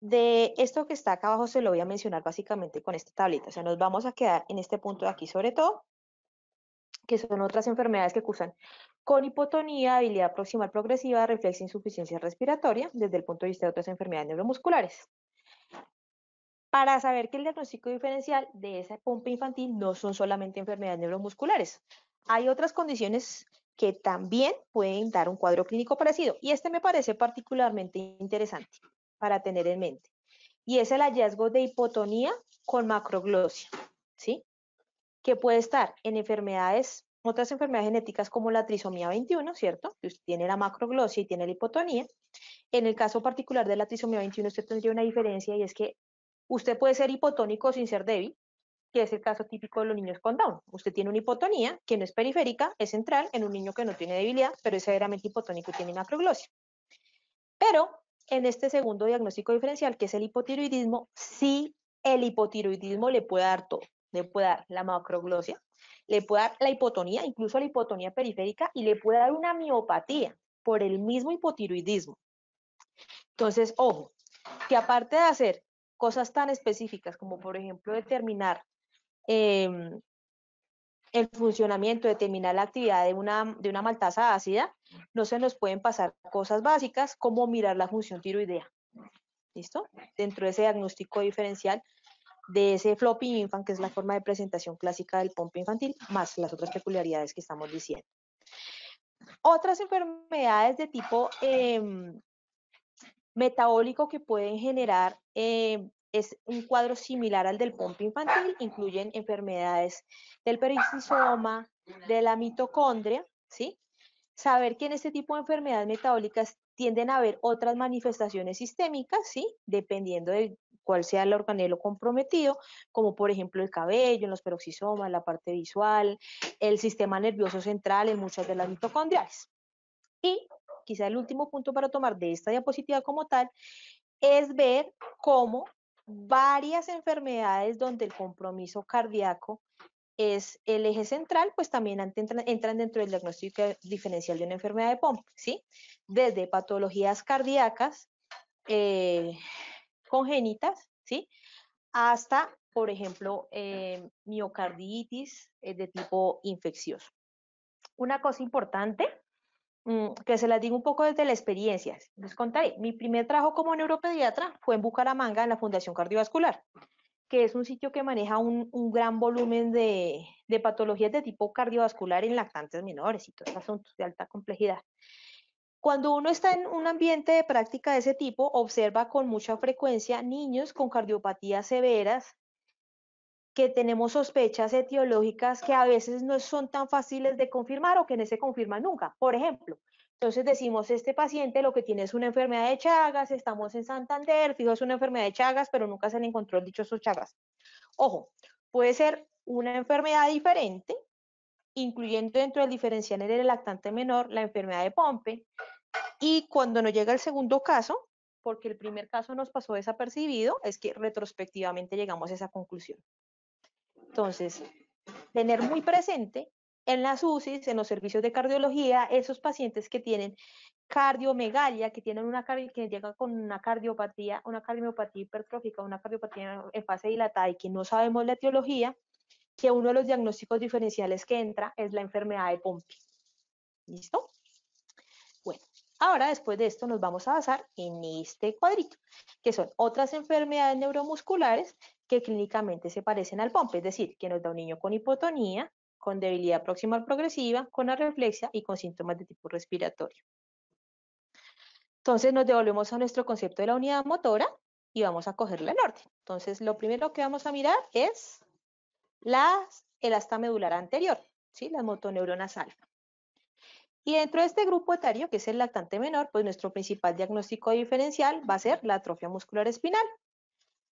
de esto que está acá abajo se lo voy a mencionar básicamente con esta tablita. O sea, nos vamos a quedar en este punto de aquí sobre todo, que son otras enfermedades que cursan con hipotonía, habilidad proximal progresiva, reflejo insuficiencia respiratoria, desde el punto de vista de otras enfermedades neuromusculares para saber que el diagnóstico diferencial de esa pompa infantil no son solamente enfermedades neuromusculares. Hay otras condiciones que también pueden dar un cuadro clínico parecido y este me parece particularmente interesante para tener en mente. Y es el hallazgo de hipotonía con macroglosia, ¿sí? Que puede estar en enfermedades, otras enfermedades genéticas como la trisomía 21, ¿cierto? Que tiene la macroglosia y tiene la hipotonía. En el caso particular de la trisomía 21, usted tendría una diferencia y es que Usted puede ser hipotónico sin ser débil, que es el caso típico de los niños con Down. Usted tiene una hipotonía que no es periférica, es central en un niño que no tiene debilidad, pero es severamente hipotónico y tiene macroglosia. Pero en este segundo diagnóstico diferencial, que es el hipotiroidismo, sí el hipotiroidismo le puede dar todo. Le puede dar la macroglosia, le puede dar la hipotonía, incluso la hipotonía periférica, y le puede dar una miopatía por el mismo hipotiroidismo. Entonces, ojo, que aparte de hacer cosas tan específicas como por ejemplo determinar em, el funcionamiento, determinar la actividad de una, de una maltasa ácida, no se nos pueden pasar cosas básicas como mirar la función tiroidea. ¿Listo? Dentro de ese diagnóstico diferencial de ese floppy infant, que es la forma de presentación clásica del pompe infantil, más las otras peculiaridades que estamos diciendo. Otras enfermedades de tipo em, metabólico que pueden generar eh, es un cuadro similar al del pompe infantil, incluyen enfermedades del peroxisoma de la mitocondria, ¿sí? Saber que en este tipo de enfermedades metabólicas tienden a haber otras manifestaciones sistémicas, ¿sí? Dependiendo de cuál sea el organelo comprometido, como por ejemplo el cabello, los peroxisomas, la parte visual, el sistema nervioso central en muchas de las mitocondriales. Y quizá el último punto para tomar de esta diapositiva como tal, es ver cómo varias enfermedades donde el compromiso cardíaco es el eje central, pues también entran, dentro del diagnóstico diferencial de una enfermedad de pomp, ¿sí? Desde patologías cardíacas eh, congénitas, ¿sí? Hasta, por ejemplo, eh, miocarditis eh, de tipo infeccioso. Una cosa importante Mm, que se las digo un poco desde la experiencia. Les contaré, mi primer trabajo como neuropediatra fue en Bucaramanga, en la Fundación Cardiovascular, que es un sitio que maneja un, gran volumen de, de, patologías de tipo cardiovascular en lactantes menores y todos asuntos de alta complejidad. Cuando uno está en un ambiente de práctica de ese tipo, observa con mucha frecuencia niños con cardiopatías severas, que tenemos sospechas etiológicas que a veces no son tan fáciles de confirmar o que no se confirman nunca. Por ejemplo, entonces decimos, este paciente lo que tiene es una enfermedad de Chagas, estamos en Santander, fijo, es una enfermedad de Chagas, pero nunca se le encontró el dichoso Chagas. Ojo, puede ser una enfermedad diferente, incluyendo dentro del diferencial en el lactante menor la enfermedad de Pompe, y cuando nos llega el segundo caso, porque el primer caso nos pasó desapercibido, es que retrospectivamente llegamos a esa conclusión. Entonces, tener muy presente en las UCIs, en los servicios de cardiología, esos pacientes que tienen cardiomegalia, que tienen una que llega con una cardiopatía, una cardiopatía hipertrófica, una cardiopatía en fase dilatada y que no sabemos la etiología, que uno de los diagnósticos diferenciales que entra es la enfermedad de Pompe. ¿Listo? Ahora, después de esto, nos vamos a basar en este cuadrito, que son otras enfermedades neuromusculares que clínicamente se parecen al pompe, es decir, que nos da un niño con hipotonía, con debilidad proximal progresiva, con arreflexia y con síntomas de tipo respiratorio. Entonces nos devolvemos a nuestro concepto de la unidad motora y vamos a cogerla en orden. Entonces lo primero que vamos a mirar es las, el asta medular anterior, ¿sí? las motoneuronas alfa. Y dentro de este grupo etario, que es el lactante menor, pues nuestro principal diagnóstico diferencial va a ser la atrofia muscular espinal.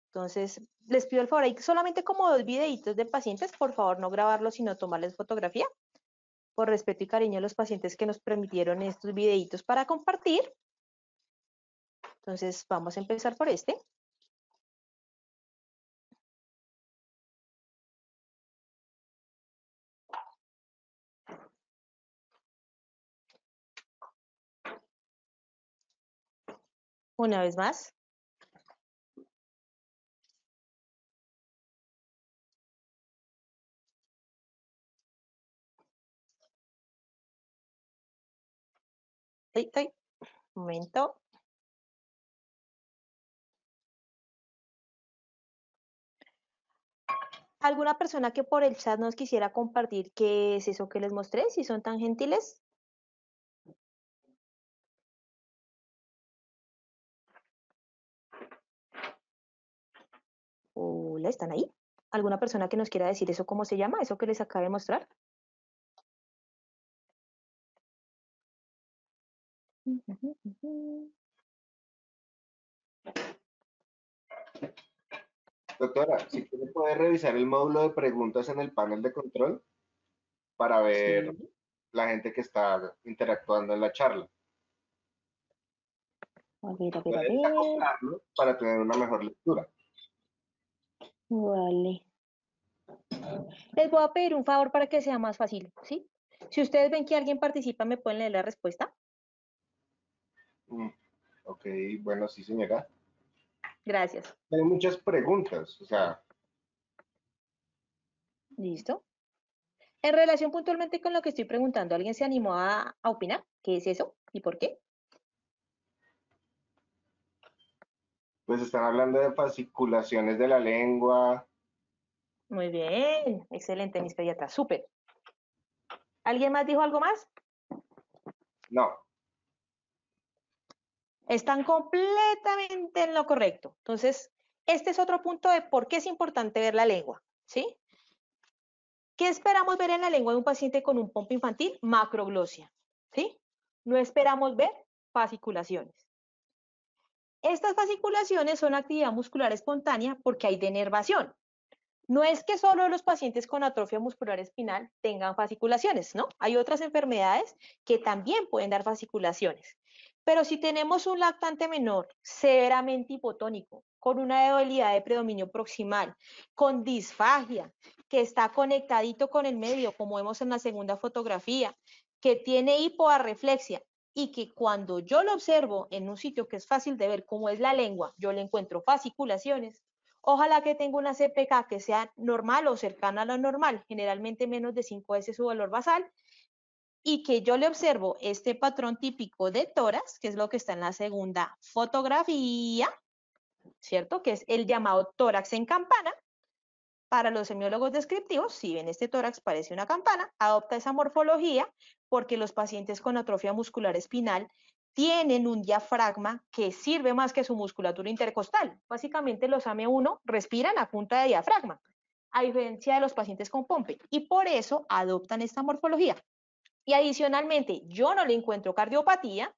Entonces, les pido el favor, hay solamente como dos videitos de pacientes, por favor no grabarlos, sino tomarles fotografía. Por respeto y cariño a los pacientes que nos permitieron estos videitos para compartir. Entonces, vamos a empezar por este. Una vez más. Ay, ay, momento. ¿Alguna persona que por el chat nos quisiera compartir qué es eso que les mostré? Si son tan gentiles. Hola, ¿están ahí? ¿Alguna persona que nos quiera decir eso cómo se llama, eso que les acaba de mostrar? Doctora, si quiere poder revisar el módulo de preguntas en el panel de control para ver la gente que está interactuando en la charla. Para tener una mejor lectura. Vale. Les voy a pedir un favor para que sea más fácil, ¿sí? Si ustedes ven que alguien participa, ¿me pueden leer la respuesta? Mm, ok, bueno, sí, señora. Gracias. Hay muchas preguntas, o sea. Listo. En relación puntualmente con lo que estoy preguntando, ¿alguien se animó a opinar? ¿Qué es eso y por qué? pues están hablando de fasciculaciones de la lengua. Muy bien, excelente, mis pediatras, súper. ¿Alguien más dijo algo más? No. Están completamente en lo correcto. Entonces, este es otro punto de por qué es importante ver la lengua, ¿sí? ¿Qué esperamos ver en la lengua de un paciente con un pompo infantil? Macroglosia, ¿sí? No esperamos ver fasciculaciones. Estas fasciculaciones son actividad muscular espontánea porque hay denervación. No es que solo los pacientes con atrofia muscular espinal tengan fasciculaciones, ¿no? Hay otras enfermedades que también pueden dar fasciculaciones. Pero si tenemos un lactante menor severamente hipotónico, con una debilidad de predominio proximal, con disfagia, que está conectadito con el medio, como vemos en la segunda fotografía, que tiene hipoarreflexia y que cuando yo lo observo en un sitio que es fácil de ver, cómo es la lengua, yo le encuentro fasciculaciones, ojalá que tenga una CPK que sea normal o cercana a lo normal, generalmente menos de 5 veces su valor basal, y que yo le observo este patrón típico de tórax, que es lo que está en la segunda fotografía, ¿cierto? Que es el llamado tórax en campana, para los semiólogos descriptivos, si ven este tórax parece una campana, adopta esa morfología porque los pacientes con atrofia muscular espinal tienen un diafragma que sirve más que su musculatura intercostal. Básicamente los AM1 respiran a punta de diafragma, a diferencia de los pacientes con pompe, y por eso adoptan esta morfología. Y adicionalmente, yo no le encuentro cardiopatía,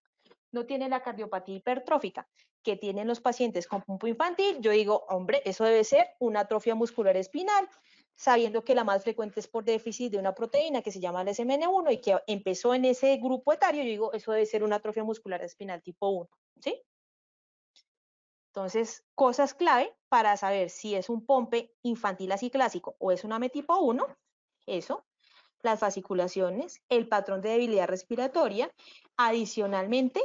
no tiene la cardiopatía hipertrófica que tienen los pacientes con pompo infantil, yo digo, hombre, eso debe ser una atrofia muscular espinal, sabiendo que la más frecuente es por déficit de una proteína que se llama la SMN1 y que empezó en ese grupo etario, yo digo, eso debe ser una atrofia muscular espinal tipo 1, ¿sí? Entonces, cosas clave para saber si es un pompe infantil así clásico o es un AME tipo 1, eso, las fasciculaciones, el patrón de debilidad respiratoria, adicionalmente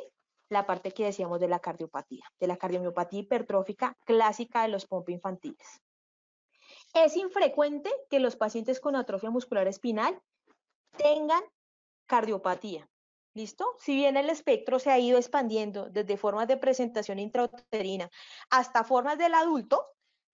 la parte que decíamos de la cardiopatía, de la cardiomiopatía hipertrófica clásica de los pompe infantiles. Es infrecuente que los pacientes con atrofia muscular espinal tengan cardiopatía. ¿Listo? Si bien el espectro se ha ido expandiendo desde formas de presentación intrauterina hasta formas del adulto,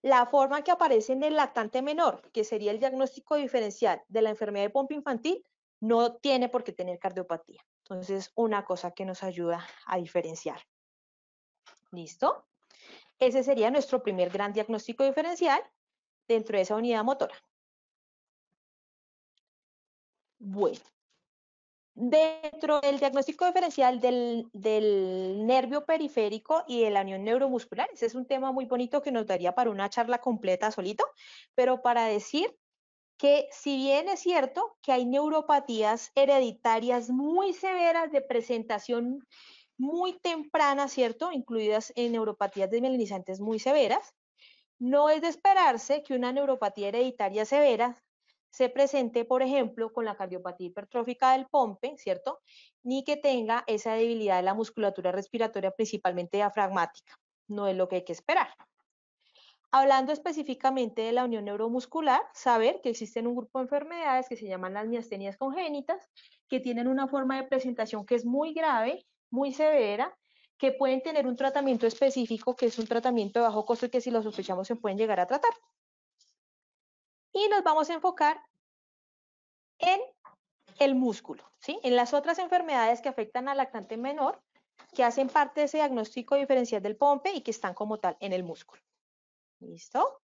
la forma que aparece en el lactante menor, que sería el diagnóstico diferencial de la enfermedad de pompe infantil, no tiene por qué tener cardiopatía. Entonces, una cosa que nos ayuda a diferenciar. ¿Listo? Ese sería nuestro primer gran diagnóstico diferencial dentro de esa unidad motora. Bueno, dentro del diagnóstico diferencial del, nervio periférico y de la unión neuromuscular, ese es un tema muy bonito que nos daría para una charla completa solito, pero para decir que si bien es cierto que hay neuropatías hereditarias muy severas de presentación muy temprana, ¿cierto? Incluidas en neuropatías desmielinizantes muy severas, no es de esperarse que una neuropatía hereditaria severa se presente, por ejemplo, con la cardiopatía hipertrófica del pompe, ¿cierto? Ni que tenga esa debilidad de la musculatura respiratoria, principalmente diafragmática. No es lo que hay que esperar. Hablando específicamente de la unión neuromuscular, saber que existen un grupo de enfermedades que se llaman las miastenias congénitas, que tienen una forma de presentación que es muy grave, muy severa, que pueden tener un tratamiento específico, que es un tratamiento de bajo costo y que si lo sospechamos se pueden llegar a tratar. Y nos vamos a enfocar en el músculo, ¿sí? En las otras enfermedades que afectan al lactante menor, que hacen parte de ese diagnóstico diferencial del POMPE y que están como tal en el músculo. ¿Listo?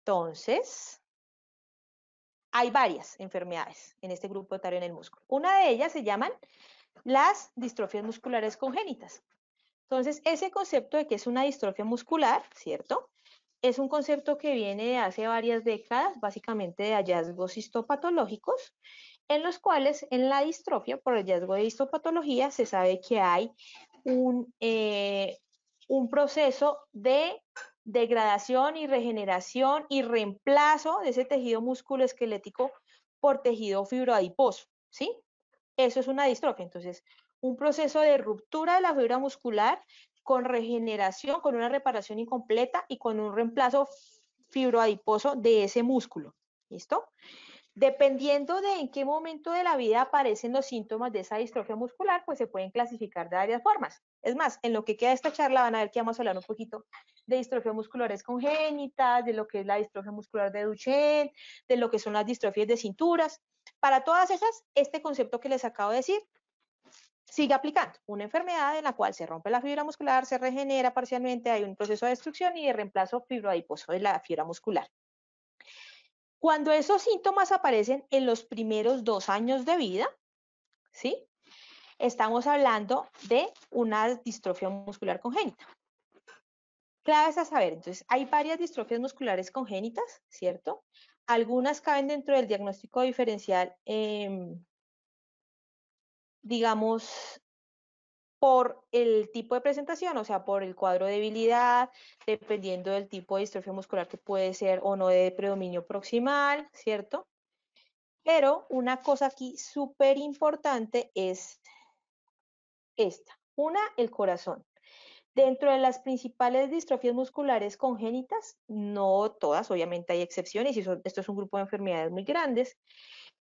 Entonces, hay varias enfermedades en este grupo etario en el músculo. Una de ellas se llaman las distrofias musculares congénitas. Entonces, ese concepto de que es una distrofia muscular, ¿cierto? Es un concepto que viene de hace varias décadas, básicamente de hallazgos histopatológicos, en los cuales en la distrofia, por hallazgo de histopatología, se sabe que hay un, eh, un proceso de degradación y regeneración y reemplazo de ese tejido esquelético por tejido fibroadiposo, ¿sí? Eso es una distrofia. Entonces, un proceso de ruptura de la fibra muscular con regeneración, con una reparación incompleta y con un reemplazo fibroadiposo de ese músculo. ¿Listo? Dependiendo de en qué momento de la vida aparecen los síntomas de esa distrofia muscular, pues se pueden clasificar de varias formas. Es más, en lo que queda de esta charla van a ver que vamos a hablar un poquito de distrofia musculares congénitas, de lo que es la distrofia muscular de Duchenne, de lo que son las distrofias de cinturas. Para todas esas, este concepto que les acabo de decir sigue aplicando. Una enfermedad en la cual se rompe la fibra muscular, se regenera parcialmente, hay un proceso de destrucción y de reemplazo fibroadiposo de la fibra muscular. Cuando esos síntomas aparecen en los primeros dos años de vida, ¿sí? Estamos hablando de una distrofia muscular congénita. Claves a saber, entonces, hay varias distrofias musculares congénitas, ¿cierto? Algunas caben dentro del diagnóstico diferencial, em, digamos, por el tipo de presentación, o sea, por el cuadro de debilidad, dependiendo del tipo de distrofia muscular que puede ser o no de predominio proximal, ¿cierto? Pero una cosa aquí súper importante es esta. Una, el corazón. Dentro de las principales distrofias musculares congénitas, no todas, obviamente hay excepciones y esto es un grupo de enfermedades muy grandes,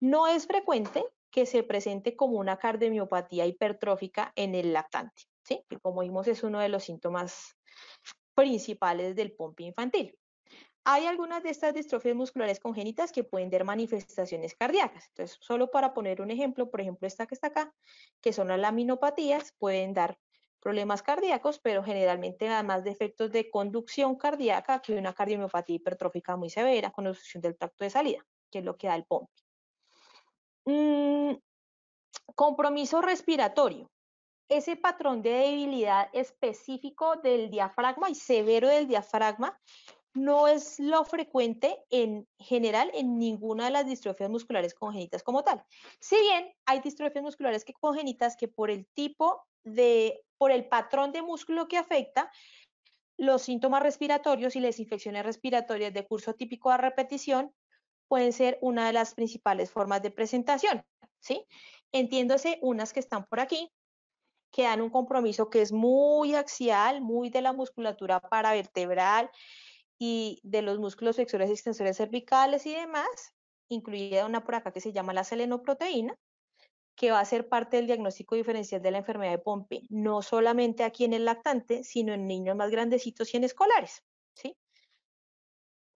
no es frecuente que se presente como una cardiomiopatía hipertrófica en el lactante, que como vimos es uno de los síntomas principales del pompe infantil. Hay algunas de estas distrofias musculares congénitas que pueden dar manifestaciones cardíacas. Entonces, solo para poner un ejemplo, por ejemplo, esta que está acá, que son las laminopatías, pueden dar problemas cardíacos, pero generalmente además defectos de conducción cardíaca que una cardiomiopatía hipertrófica muy severa con obstrucción del tracto de salida, que es lo que da el pompe. Mm, compromiso respiratorio. Ese patrón de debilidad específico del diafragma y severo del diafragma no es lo frecuente en general en ninguna de las distrofias musculares congénitas como tal. Si bien hay distrofias musculares que congénitas que por el tipo de, por el patrón de músculo que afecta, los síntomas respiratorios y las infecciones respiratorias de curso típico a repetición pueden ser una de las principales formas de presentación, ¿sí? Entiéndose unas que están por aquí, que dan un compromiso que es muy axial, muy de la musculatura paravertebral y de los músculos flexores y extensores cervicales y demás, incluida una por acá que se llama la selenoproteína, que va a ser parte del diagnóstico diferencial de la enfermedad de Pompe, no solamente aquí en el lactante, sino en niños más grandecitos y en escolares, ¿sí?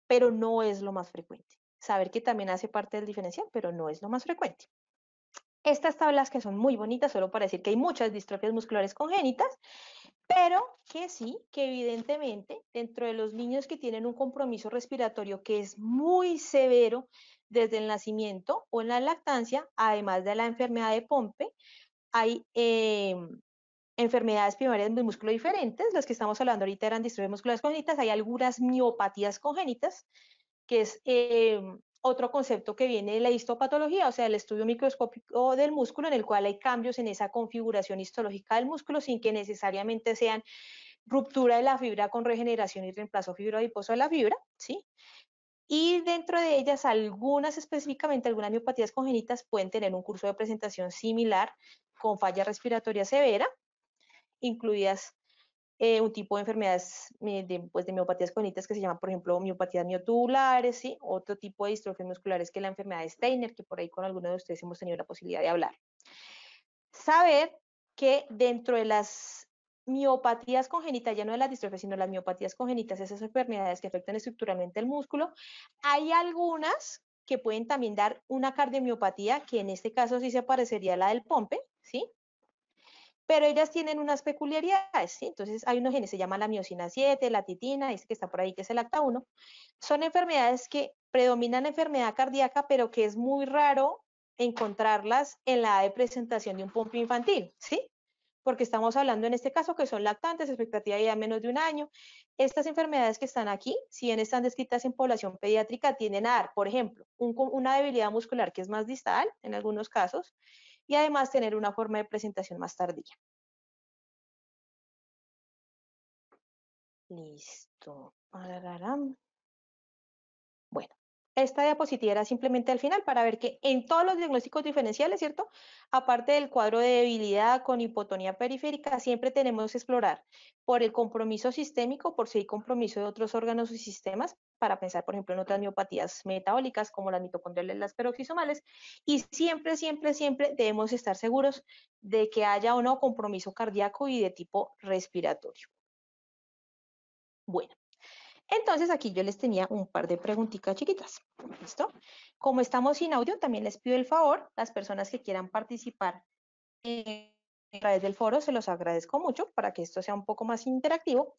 Pero no es lo más frecuente saber que también hace parte del diferencial, pero no es lo más frecuente. Estas tablas que son muy bonitas, solo para decir que hay muchas distrofias musculares congénitas, pero que sí, que evidentemente dentro de los niños que tienen un compromiso respiratorio que es muy severo desde el nacimiento o en la lactancia, además de la enfermedad de Pompe, hay em, enfermedades primarias del músculo diferentes, las que estamos hablando ahorita eran distrofias musculares congénitas, hay algunas miopatías congénitas, que es eh, otro concepto que viene de la histopatología, o sea, el estudio microscópico del músculo en el cual hay cambios en esa configuración histológica del músculo sin que necesariamente sean ruptura de la fibra con regeneración y reemplazo fibroadiposo de la fibra, ¿sí? Y dentro de ellas, algunas específicamente, algunas miopatías congénitas pueden tener un curso de presentación similar con falla respiratoria severa, incluidas eh, un tipo de enfermedades de, pues, de miopatías congénitas que se llaman, por ejemplo, miopatías miotubulares, ¿sí? otro tipo de distrofias musculares que la enfermedad de Steiner, que por ahí con algunos de ustedes hemos tenido la posibilidad de hablar. Saber que dentro de las miopatías congénitas, ya no de las distrofias, sino las miopatías congénitas, esas enfermedades que afectan estructuralmente el músculo, hay algunas que pueden también dar una cardiomiopatía, que en este caso sí se parecería a la del pompe, ¿sí? pero ellas tienen unas peculiaridades, ¿sí? Entonces, hay unos genes, se llama la miocina 7, la titina, dice este que está por ahí, que es el acta 1. Son enfermedades que predominan enfermedad cardíaca, pero que es muy raro encontrarlas en la de presentación de un pompio infantil, ¿sí? Porque estamos hablando en este caso que son lactantes, expectativa de vida menos de un año. Estas enfermedades que están aquí, si bien están descritas en población pediátrica, tienen, a por ejemplo, una debilidad muscular que es más distal en algunos casos, y además tener una forma de presentación más tardía. Listo. Bueno, esta diapositiva era simplemente al final para ver que en todos los diagnósticos diferenciales, ¿cierto? Aparte del cuadro de debilidad con hipotonía periférica, siempre tenemos que explorar por el compromiso sistémico, por si hay compromiso de otros órganos y sistemas, para pensar, por ejemplo, en otras miopatías metabólicas como las mitocondriales, las peroxisomales, y siempre, siempre, siempre debemos estar seguros de que haya o no compromiso cardíaco y de tipo respiratorio. Bueno, entonces aquí yo les tenía un par de preguntitas chiquitas, ¿listo? Como estamos sin audio, también les pido el favor, las personas que quieran participar a través del foro, se los agradezco mucho para que esto sea un poco más interactivo,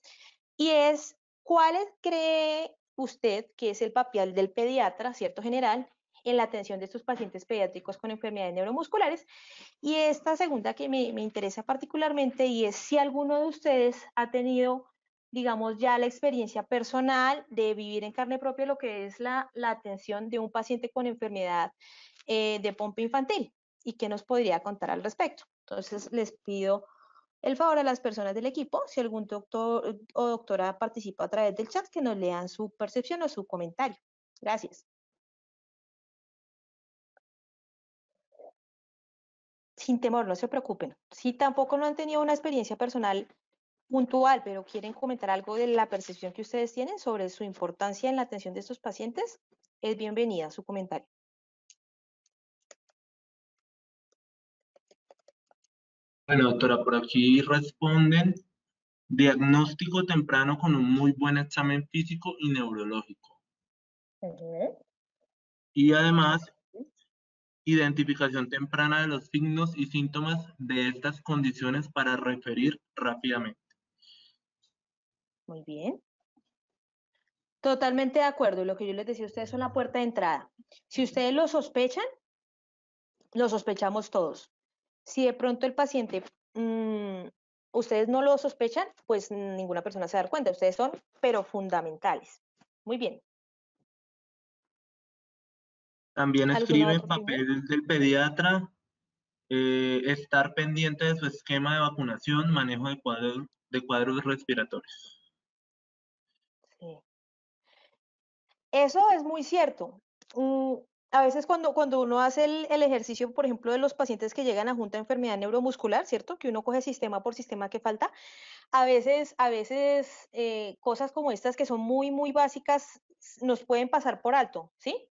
y es, ¿cuáles cree usted, que es el papel del pediatra, ¿cierto? General, en la atención de estos pacientes pediátricos con enfermedades neuromusculares. Y esta segunda que me, interesa particularmente y es si alguno de ustedes ha tenido, digamos, ya la experiencia personal de vivir en carne propia lo que es la, atención de un paciente con enfermedad eh, de pompa infantil y que nos podría contar al respecto. Entonces, les pido el favor a las personas del equipo, si algún doctor o doctora participa a través del chat, que nos lean su percepción o su comentario. Gracias. Sin temor, no se preocupen. Si tampoco no han tenido una experiencia personal puntual, pero quieren comentar algo de la percepción que ustedes tienen sobre su importancia en la atención de estos pacientes, es bienvenida su comentario. Bueno, doctora, por aquí responden diagnóstico temprano con un muy buen examen físico y neurológico. Y además, identificación temprana de los signos y síntomas de estas condiciones para referir rápidamente. Muy bien. Totalmente de acuerdo. Lo que yo les decía, a ustedes son la puerta de entrada. Si ustedes lo sospechan, lo sospechamos todos. Si de pronto el paciente, mm, ustedes no lo sospechan, pues ninguna persona se va cuenta. Ustedes son, pero fundamentales. Muy bien. También escriben papeles del pediatra, eh, estar pendiente de su esquema de vacunación, manejo de cuadros, de cuadros respiratorios. Sí. Eso es muy cierto. Mm, a veces cuando, cuando uno hace el, ejercicio, por ejemplo, de los pacientes que llegan a junta enfermedad neuromuscular, ¿cierto? Que uno coge sistema por sistema que falta, a veces, a veces eh, cosas como estas que son muy, muy básicas nos pueden pasar por alto, ¿sí?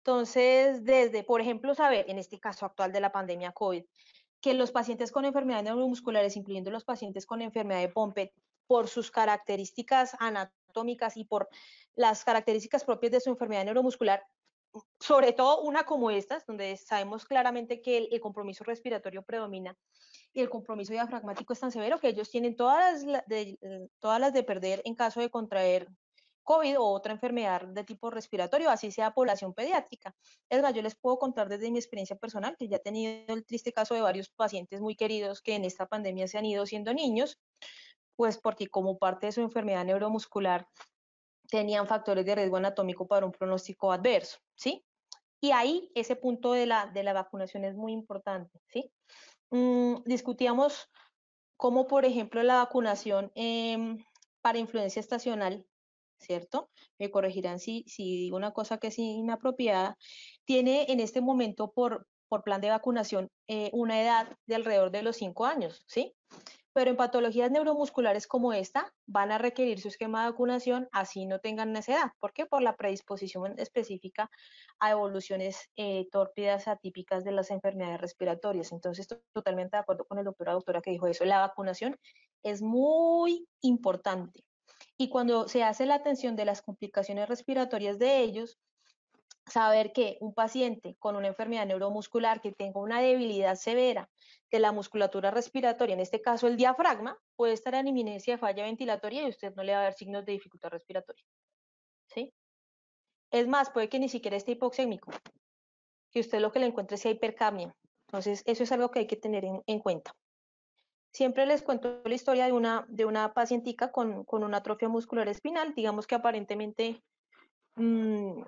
Entonces, desde, por ejemplo, saber, en este caso actual de la pandemia COVID, que los pacientes con enfermedades neuromusculares, incluyendo los pacientes con enfermedad de Pompe, por sus características anatómicas y por las características propias de su enfermedad neuromuscular, sobre todo una como estas, donde sabemos claramente que el, compromiso respiratorio predomina y el compromiso diafragmático es tan severo que ellos tienen todas las de, eh, todas las de perder en caso de contraer COVID o otra enfermedad de tipo respiratorio, así sea población pediátrica. Es más, yo les puedo contar desde mi experiencia personal que ya he tenido el triste caso de varios pacientes muy queridos que en esta pandemia se han ido siendo niños, pues porque como parte de su enfermedad neuromuscular tenían factores de riesgo anatómico para un pronóstico adverso, ¿sí? Y ahí ese punto de la, de la vacunación es muy importante, ¿sí? Mm, discutíamos cómo, por ejemplo, la vacunación em, para influencia estacional, ¿cierto? Me corregirán si, si digo una cosa que es inapropiada, tiene en este momento por, por plan de vacunación eh, una edad de alrededor de los 5 años, ¿sí? pero en patologías neuromusculares como esta van a requerir su esquema de vacunación así no tengan necedad. ¿Por qué? Por la predisposición específica a evoluciones eh, tórpidas atípicas de las enfermedades respiratorias. Entonces, totalmente de acuerdo con el doctor doctora que dijo eso. La vacunación es muy importante. Y cuando se hace la atención de las complicaciones respiratorias de ellos, saber que un paciente con una enfermedad neuromuscular que tenga una debilidad severa de la musculatura respiratoria, en este caso el diafragma, puede estar en inminencia de falla ventilatoria y usted no le va a dar signos de dificultad respiratoria. ¿Sí? Es más, puede que ni siquiera esté hipoxémico, que usted lo que le encuentre sea hipercapnia. Entonces, eso es algo que hay que tener en, cuenta. Siempre les cuento la historia de una, de una pacientica con, una atrofia muscular espinal, digamos que aparentemente mm,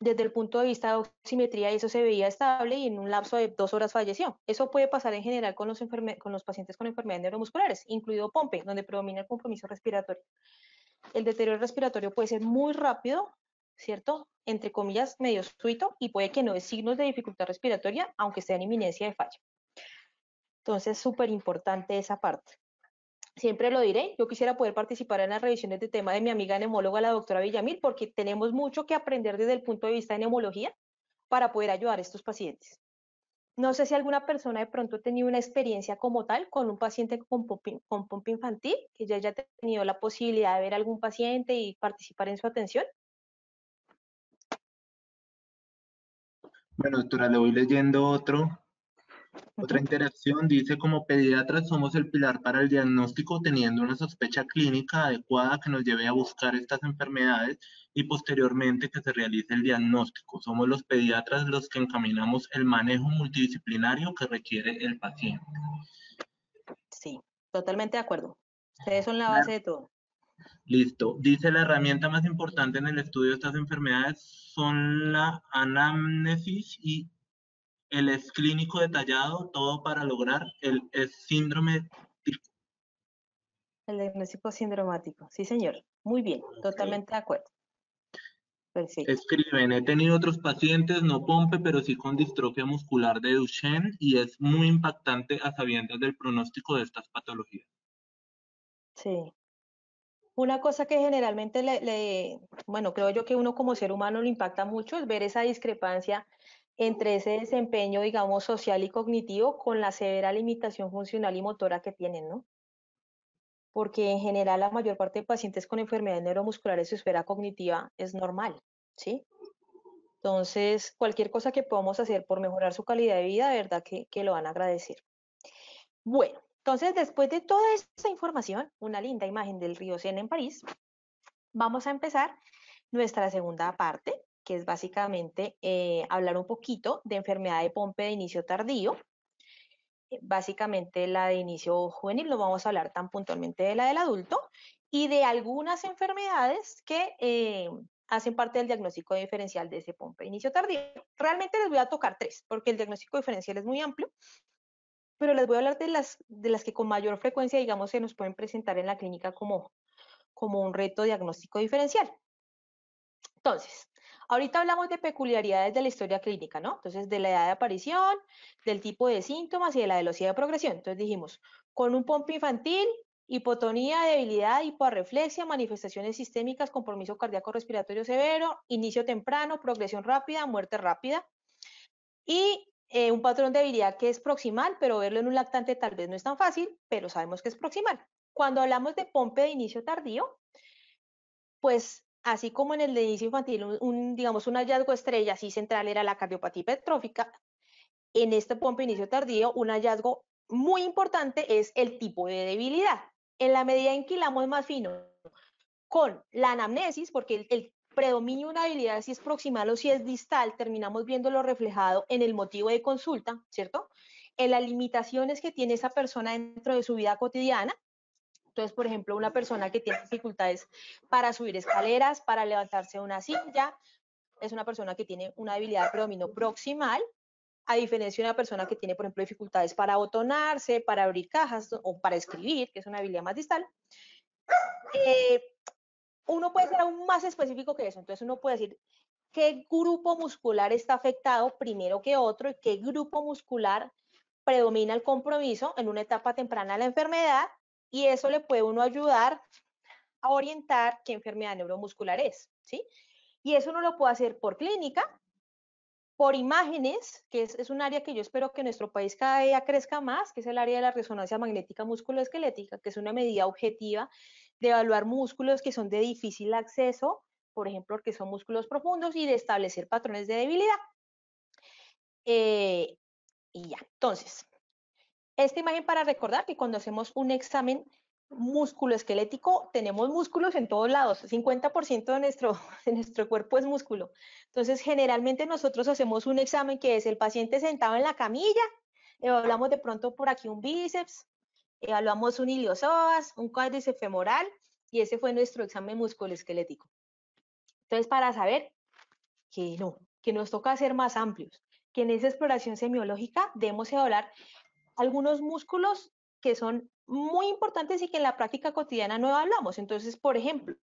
desde el punto de vista de oximetría eso se veía estable y en un lapso de dos horas falleció. Eso puede pasar en general con los, pacientes con enfermedades neuromusculares, incluido POMPE, donde predomina el compromiso respiratorio. El deterioro respiratorio puede ser muy rápido, ¿cierto? Entre comillas, medio suito y puede que no es signos de dificultad respiratoria, aunque sea en inminencia de fallo. Entonces, súper importante esa parte siempre lo diré, yo quisiera poder participar en las revisiones de tema de mi amiga neumóloga, la doctora Villamil, porque tenemos mucho que aprender desde el punto de vista de neumología para poder ayudar a estos pacientes. No sé si alguna persona de pronto ha tenido una experiencia como tal con un paciente con pompa, infantil, que ya haya tenido la posibilidad de ver a algún paciente y participar en su atención. Bueno, doctora, le voy leyendo otro otra interacción dice, como pediatras somos el pilar para el diagnóstico teniendo una sospecha clínica adecuada que nos lleve a buscar estas enfermedades y posteriormente que se realice el diagnóstico. Somos los pediatras los que encaminamos el manejo multidisciplinario que requiere el paciente. Sí, totalmente de acuerdo. Ustedes son la base de todo. Listo. Dice la herramienta más importante en el estudio de estas enfermedades son la anamnesis y el es clínico detallado, todo para lograr el es síndrome. El diagnóstico sindromático, sí señor. Muy bien, totalmente de acuerdo. Perfecto. Escriben, he tenido otros pacientes, no pompe, pero sí con distrofia muscular de Duchenne y es muy impactante a sabiendas del pronóstico de estas patologías. Sí. Una cosa que generalmente le, le, bueno, creo yo que uno como ser humano le impacta mucho es ver esa discrepancia entre ese desempeño, digamos, social y cognitivo con la severa limitación funcional y motora que tienen, ¿no? Porque en general la mayor parte de pacientes con enfermedades neuromusculares su esfera cognitiva es normal, ¿sí? Entonces, cualquier cosa que podamos hacer por mejorar su calidad de vida, de verdad que, lo van a agradecer. Bueno, entonces, después de toda esta información, una linda imagen del río Sena en París, vamos a empezar nuestra segunda parte, que es básicamente eh, hablar un poquito de enfermedad de Pompe de inicio tardío. Eh, básicamente la de inicio juvenil, no vamos a hablar tan puntualmente de la del adulto, y de algunas enfermedades que eh, hacen parte del diagnóstico diferencial de ese Pompe de inicio tardío. Realmente les voy a tocar tres, porque el diagnóstico diferencial es muy amplio, pero les voy a hablar de las, de las que con mayor frecuencia, digamos, se nos pueden presentar en la clínica como, como un reto diagnóstico diferencial. Entonces, Ahorita hablamos de peculiaridades de la historia clínica, ¿no? Entonces, de la edad de aparición, del tipo de síntomas y de la velocidad de progresión. Entonces dijimos, con un pompe infantil, hipotonía, debilidad, hipoarreflexia, manifestaciones sistémicas, compromiso cardíaco respiratorio severo, inicio temprano, progresión rápida, muerte rápida. Y eh, un patrón de debilidad que es proximal, pero verlo en un lactante tal vez no es tan fácil, pero sabemos que es proximal. Cuando hablamos de pompe de inicio tardío, pues Así como en el de inicio infantil, un, digamos, un hallazgo estrella así central era la cardiopatía hipertrófica, en este pompe inicio tardío, un hallazgo muy importante es el tipo de debilidad. En la medida en que hilamos más fino con la anamnesis, porque el, predominio de una debilidad, si es proximal o si es distal, terminamos viéndolo reflejado en el motivo de consulta, ¿cierto? En las limitaciones que tiene esa persona dentro de su vida cotidiana, entonces, por ejemplo, una persona que tiene dificultades para subir escaleras, para levantarse de una silla, es una persona que tiene una debilidad de proximal, a diferencia de una persona que tiene, por ejemplo, dificultades para botonarse, para abrir cajas o para escribir, que es una habilidad más distal. Eh, uno puede ser aún más específico que eso, entonces uno puede decir qué grupo muscular está afectado primero que otro y qué grupo muscular predomina el compromiso en una etapa temprana de la enfermedad y eso le puede uno ayudar a orientar qué enfermedad neuromuscular es, ¿sí? Y eso uno lo puede hacer por clínica, por imágenes, que es, un área que yo espero que nuestro país cada día crezca más, que es el área de la resonancia magnética musculoesquelética, que es una medida objetiva de evaluar músculos que son de difícil acceso, por ejemplo, que son músculos profundos, y de establecer patrones de debilidad. Eh, y ya, entonces, esta imagen para recordar que cuando hacemos un examen músculo esquelético, tenemos músculos en todos lados, 50% de nuestro, [LAUGHS] de nuestro cuerpo es músculo. Entonces, generalmente nosotros hacemos un examen que es el paciente sentado en la camilla, evaluamos de pronto por aquí un bíceps, evaluamos un iliosoas, un cuádriceps femoral, y ese fue nuestro examen músculo esquelético. Entonces, para saber que no, que nos toca ser más amplios, que en esa exploración semiológica debemos evaluar algunos músculos que son muy importantes y que en la práctica cotidiana no hablamos. Entonces, por ejemplo,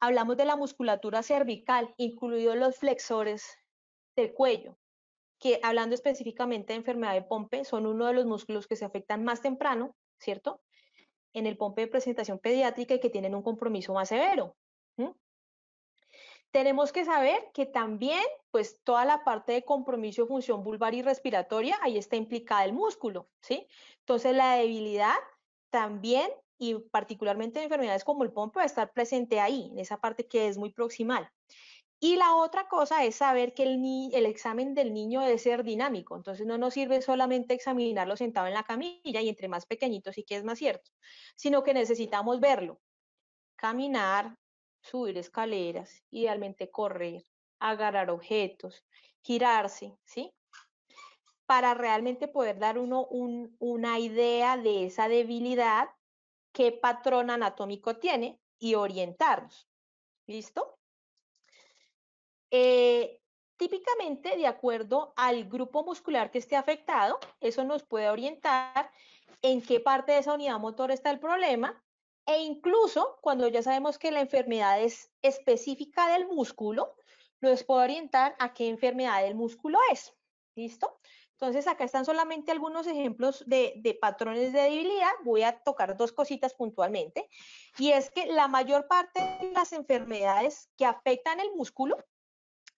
hablamos de la musculatura cervical, incluidos los flexores del cuello, que hablando específicamente de enfermedad de Pompe, son uno de los músculos que se afectan más temprano, ¿cierto? En el Pompe de presentación pediátrica y que tienen un compromiso más severo. Tenemos que saber que también, pues, toda la parte de compromiso función vulvar y respiratoria, ahí está implicada el músculo, ¿sí? Entonces, la debilidad también, y particularmente en enfermedades como el pompo, va estar presente ahí, en esa parte que es muy proximal. Y la otra cosa es saber que el, el, examen del niño debe ser dinámico, entonces no nos sirve solamente examinarlo sentado en la camilla y entre más pequeñito sí que es más cierto, sino que necesitamos verlo, caminar, subir escaleras, idealmente correr, agarrar objetos, girarse, ¿sí? Para realmente poder dar uno una idea de esa debilidad, qué patrón anatómico tiene y orientarnos. ¿Listo? Eh, típicamente, de acuerdo al grupo muscular que esté afectado, eso nos puede orientar en qué parte de esa unidad motor está el problema e incluso cuando ya sabemos que la enfermedad es específica del músculo, nos puedo orientar a qué enfermedad del músculo es. ¿Listo? Entonces, acá están solamente algunos ejemplos de, de, patrones de debilidad. Voy a tocar dos cositas puntualmente. Y es que la mayor parte de las enfermedades que afectan el músculo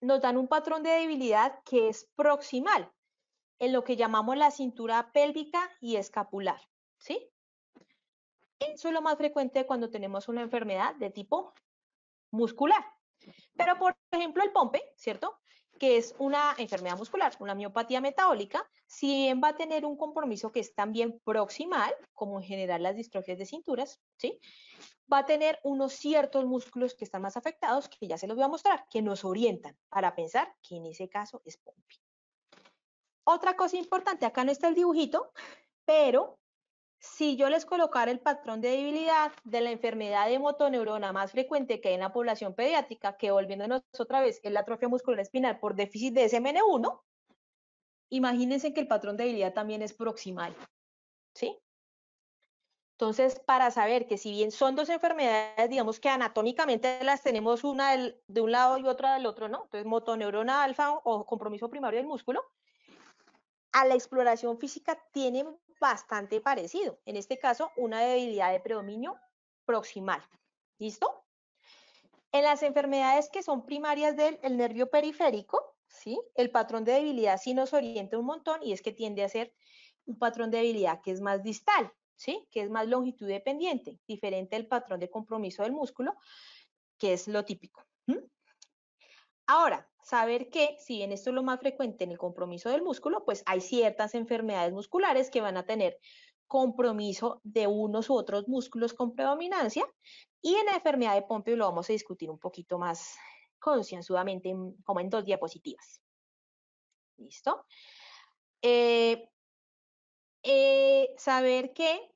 nos dan un patrón de debilidad que es proximal, en lo que llamamos la cintura pélvica y escapular. ¿Sí? Eso es lo más frecuente cuando tenemos una enfermedad de tipo muscular. Pero, por ejemplo, el pompe, ¿cierto? Que es una enfermedad muscular, una miopatía metabólica, si bien va a tener un compromiso que es también proximal, como en general las distrofias de cinturas, ¿sí? Va a tener unos ciertos músculos que están más afectados, que ya se los voy a mostrar, que nos orientan para pensar que en ese caso es pompe. Otra cosa importante, acá no está el dibujito, pero si yo les colocara el patrón de debilidad de la enfermedad de motoneurona más frecuente que hay en la población pediátrica, que volviéndonos otra vez es la atrofia muscular espinal por déficit de SMN1, imagínense que el patrón de debilidad también es proximal, ¿sí? Entonces, para saber que si bien son dos enfermedades, digamos que anatómicamente las tenemos una de un lado y otra del otro, ¿no? Entonces, motoneurona alfa o compromiso primario del músculo, a la exploración física tienen bastante parecido. En este caso, una debilidad de predominio proximal. ¿Listo? En las enfermedades que son primarias del nervio periférico, ¿sí? el patrón de debilidad sí nos orienta un montón y es que tiende a ser un patrón de debilidad que es más distal, ¿sí? que es más longitud dependiente, diferente al patrón de compromiso del músculo, que es lo típico. Ahora, saber que, si bien esto es lo más frecuente en el compromiso del músculo, pues hay ciertas enfermedades musculares que van a tener compromiso de unos u otros músculos con predominancia. Y en la enfermedad de Pompeo lo vamos a discutir un poquito más concienzudamente, como en dos diapositivas. ¿Listo? Eh, eh, saber que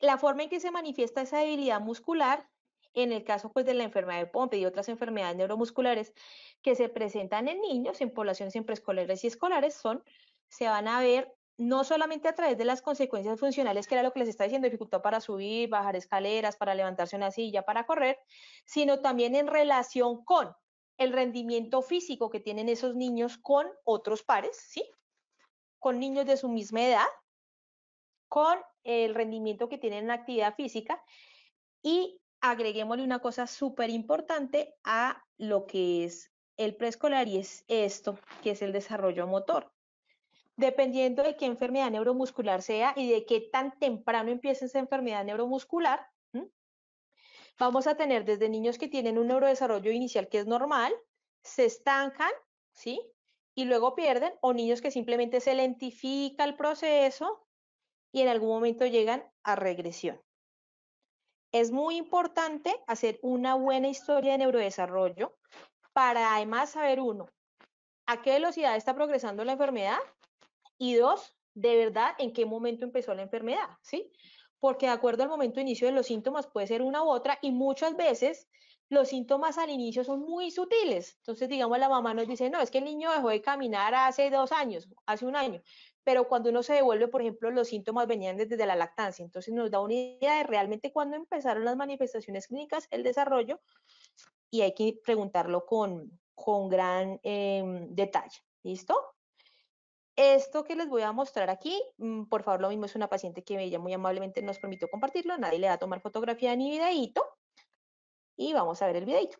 la forma en que se manifiesta esa debilidad muscular en el caso pues de la enfermedad de Pompe y otras enfermedades neuromusculares que se presentan en niños, en poblaciones siempre escolares y escolares, son, se van a ver no solamente a través de las consecuencias funcionales, que era lo que les está diciendo, dificultad para subir, bajar escaleras, para levantarse una silla, para correr, sino también en relación con el rendimiento físico que tienen esos niños con otros pares, ¿sí? Con niños de su misma edad, con el rendimiento que tienen en actividad física y agreguémosle una cosa súper importante a lo que es el preescolar y es esto, que es el desarrollo motor. Dependiendo de qué enfermedad neuromuscular sea y de qué tan temprano empiece esa enfermedad neuromuscular, vamos a tener desde niños que tienen un neurodesarrollo inicial que es normal, se estancan, ¿sí? Y luego pierden, o niños que simplemente se lentifica el proceso y en algún momento llegan a regresión. Es muy importante hacer una buena historia de neurodesarrollo para además saber, uno, a qué velocidad está progresando la enfermedad y dos, de verdad, en qué momento empezó la enfermedad, ¿sí? Porque de acuerdo al momento de inicio de los síntomas puede ser una u otra y muchas veces los síntomas al inicio son muy sutiles. Entonces, digamos, la mamá nos dice, no, es que el niño dejó de caminar hace dos años, hace un año pero cuando uno se devuelve, por ejemplo, los síntomas venían desde la lactancia, entonces nos da una idea de realmente cuándo empezaron las manifestaciones clínicas, el desarrollo, y hay que preguntarlo con, con gran em, detalle. ¿Listo? Esto que les voy a mostrar aquí, mm, por favor, lo mismo es una paciente que ella muy amablemente nos permitió compartirlo, nadie le da a tomar fotografía ni videíto, y vamos a ver el videíto.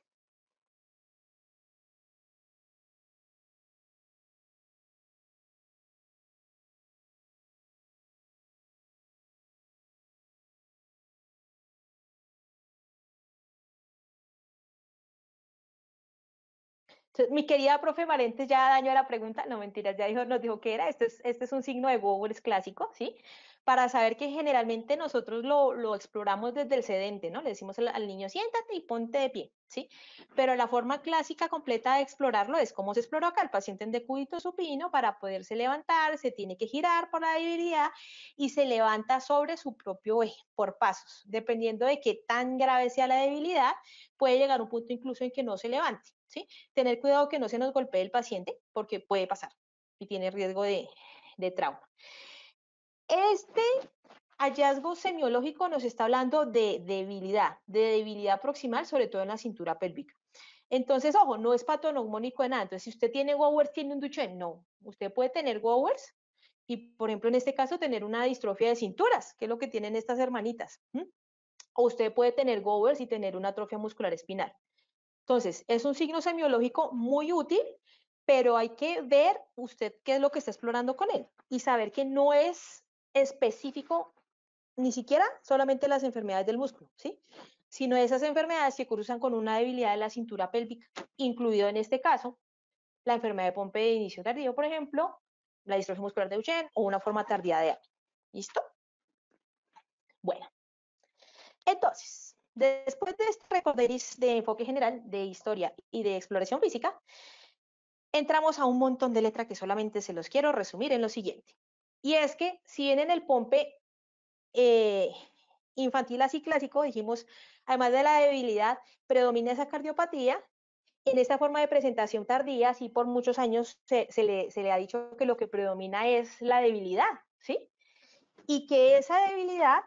mi querida profe Marentes ya dañó la pregunta, no mentiras, ya dijo, nos dijo que era, este es, un signo de es clásico, ¿sí? Para saber que generalmente nosotros lo, exploramos desde el sedente, ¿no? Le decimos al, niño, siéntate y ponte de pie, ¿sí? Pero la forma clásica completa de explorarlo es cómo se exploró acá, el paciente en decúbito supino para poderse levantar, se tiene que girar por la debilidad y se levanta sobre su propio eje por pasos. Dependiendo de qué tan grave sea la debilidad, puede llegar un punto incluso en que no se levante, Tener cuidado que no se nos golpee el paciente porque puede pasar y tiene riesgo de, trauma. Este hallazgo semiológico nos está hablando de debilidad, de debilidad proximal, sobre todo en la cintura pélvica. Entonces, ojo, no es patognomónico de nada. Entonces, si usted tiene Gowers, tiene un Duchenne, no. Usted puede tener Gowers y, por ejemplo, en este caso, tener una distrofia de cinturas, que es lo que tienen estas hermanitas. O usted puede tener Gowers y tener una atrofia muscular espinal. Entonces, es un signo semiológico muy útil, pero hay que ver usted qué es lo que está explorando con él y saber que no es específico ni siquiera solamente las enfermedades del músculo, ¿sí? sino esas enfermedades que cruzan con una debilidad de la cintura pélvica, incluido en este caso la enfermedad de Pompe de inicio tardío, por ejemplo, la distrofia muscular de Duchenne o una forma tardía de A. ¿Listo? Bueno, entonces, Después de este recorderis de enfoque general de historia y de exploración física, entramos a un montón de letras que solamente se los quiero resumir en lo siguiente. Y es que si bien en el Pompe eh, infantil así clásico, dijimos, además de la debilidad, predomina esa cardiopatía, en esta forma de presentación tardía, así por muchos años se le ha dicho que lo que predomina es la debilidad, ¿sí? Y que esa debilidad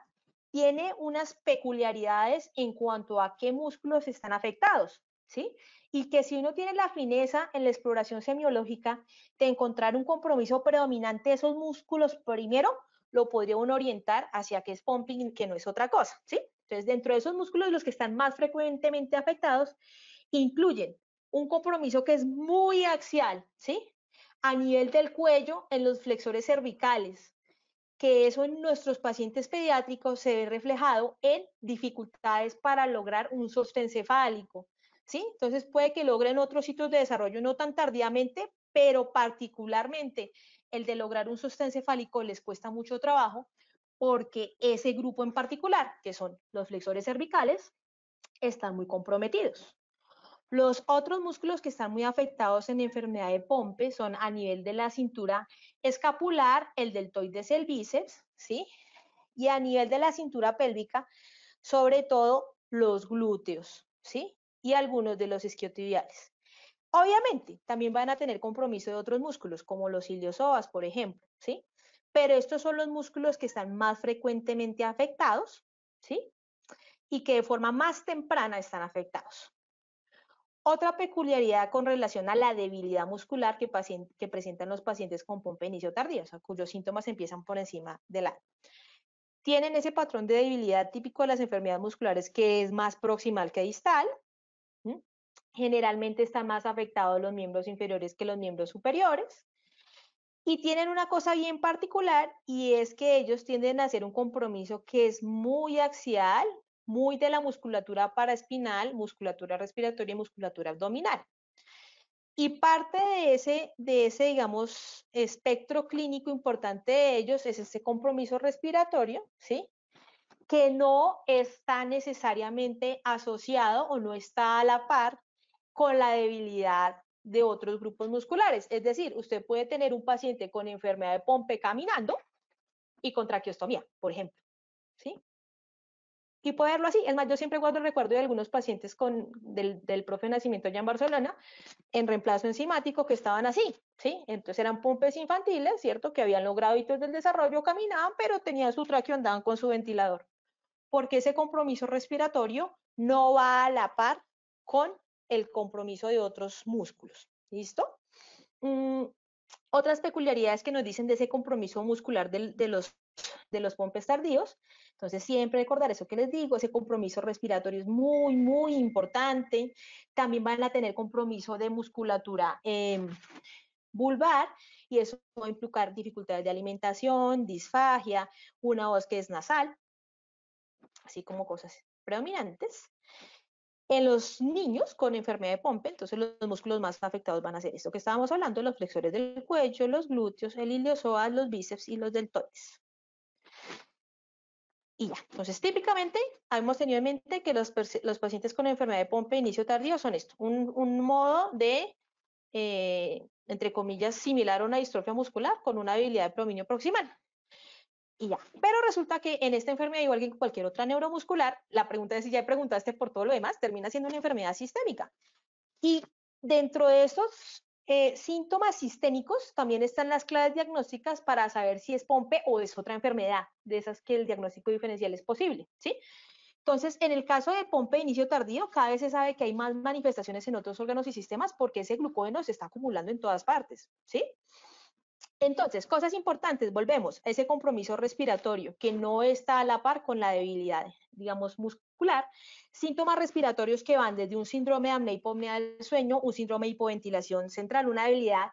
tiene unas peculiaridades en cuanto a qué músculos están afectados, ¿sí? Y que si uno tiene la fineza en la exploración semiológica de encontrar un compromiso predominante de esos músculos primero, lo podría uno orientar hacia que es pumping, que no es otra cosa, ¿sí? Entonces, dentro de esos músculos, los que están más frecuentemente afectados incluyen un compromiso que es muy axial, ¿sí? A nivel del cuello, en los flexores cervicales, que eso en nuestros pacientes pediátricos se ve reflejado en dificultades para lograr un sostén cefálico. ¿sí? Entonces puede que logren otros sitios de desarrollo no tan tardíamente, pero particularmente el de lograr un sostén cefálico les cuesta mucho trabajo porque ese grupo en particular, que son los flexores cervicales, están muy comprometidos. Los otros músculos que están muy afectados en enfermedad de Pompe son a nivel de la cintura escapular, el deltoides y el bíceps, ¿sí? Y a nivel de la cintura pélvica, sobre todo los glúteos, ¿sí? Y algunos de los isquiotibiales. Obviamente, también van a tener compromiso de otros músculos, como los iliosobas, por ejemplo, ¿sí? Pero estos son los músculos que están más frecuentemente afectados, ¿sí? Y que de forma más temprana están afectados. Otra peculiaridad con relación a la debilidad muscular que, presentan los pacientes con pompa inicio tardío, o cuyos síntomas empiezan por encima de la tienen ese patrón de debilidad típico de las enfermedades musculares que es más proximal que distal. Generalmente está más afectados los miembros inferiores que los miembros superiores. Y tienen una cosa bien particular y es que ellos tienden a hacer un compromiso que es muy axial, muy de la musculatura paraespinal, musculatura respiratoria y musculatura abdominal. Y parte de ese, de ese, digamos, espectro clínico importante de ellos es ese compromiso respiratorio, ¿sí? Que no está necesariamente asociado o no está a la par con la debilidad de otros grupos musculares. Es decir, usted puede tener un paciente con enfermedad de Pompe caminando y con traqueostomía, por ejemplo, ¿sí? y poderlo así. Es más, yo siempre guardo el recuerdo de algunos pacientes con, del, del profe nacimiento ya en Barcelona en reemplazo enzimático que estaban así, ¿sí? Entonces eran pompes infantiles, ¿cierto? Que habían logrado hitos del desarrollo, caminaban, pero tenían su tráqueo, andaban con su ventilador. Porque ese compromiso respiratorio no va a la par con el compromiso de otros músculos, ¿listo? Mm, otras peculiaridades que nos dicen de ese compromiso muscular de, los, de los pompes tardíos entonces, siempre recordar eso que les digo, ese compromiso respiratorio es muy, muy importante. También van a tener compromiso de musculatura em, vulvar y eso va a implicar dificultades de alimentación, disfagia, una voz que es nasal, así como cosas predominantes. En los niños con enfermedad de Pompe, entonces los músculos más afectados van a ser esto que estábamos hablando, los flexores del cuello, los glúteos, el iliopsoas, los bíceps y los deltoides. Y ya, entonces típicamente hemos tenido en mente que los, pacientes con enfermedad de Pompe de inicio tardío son esto, un, modo de, eh, entre comillas, similar a una distrofia muscular con una habilidad de prominio proximal. Y ya, pero resulta que en esta enfermedad, igual que en cualquier otra neuromuscular, la pregunta es si ya preguntaste por todo lo demás, termina siendo una enfermedad sistémica. Y dentro de estos eh, síntomas sistémicos, también están las claves diagnósticas para saber si es POMPE o es otra enfermedad, de esas que el diagnóstico diferencial es posible, ¿sí? Entonces, en el caso de POMPE inicio tardío, cada vez se sabe que hay más manifestaciones en otros órganos y sistemas porque ese glucógeno se está acumulando en todas partes, ¿sí? Entonces, cosas importantes, volvemos ese compromiso respiratorio que no está a la par con la debilidad, digamos, muscular síntomas respiratorios que van desde un síndrome de apnea hipopnea del sueño, un síndrome de hipoventilación central, una debilidad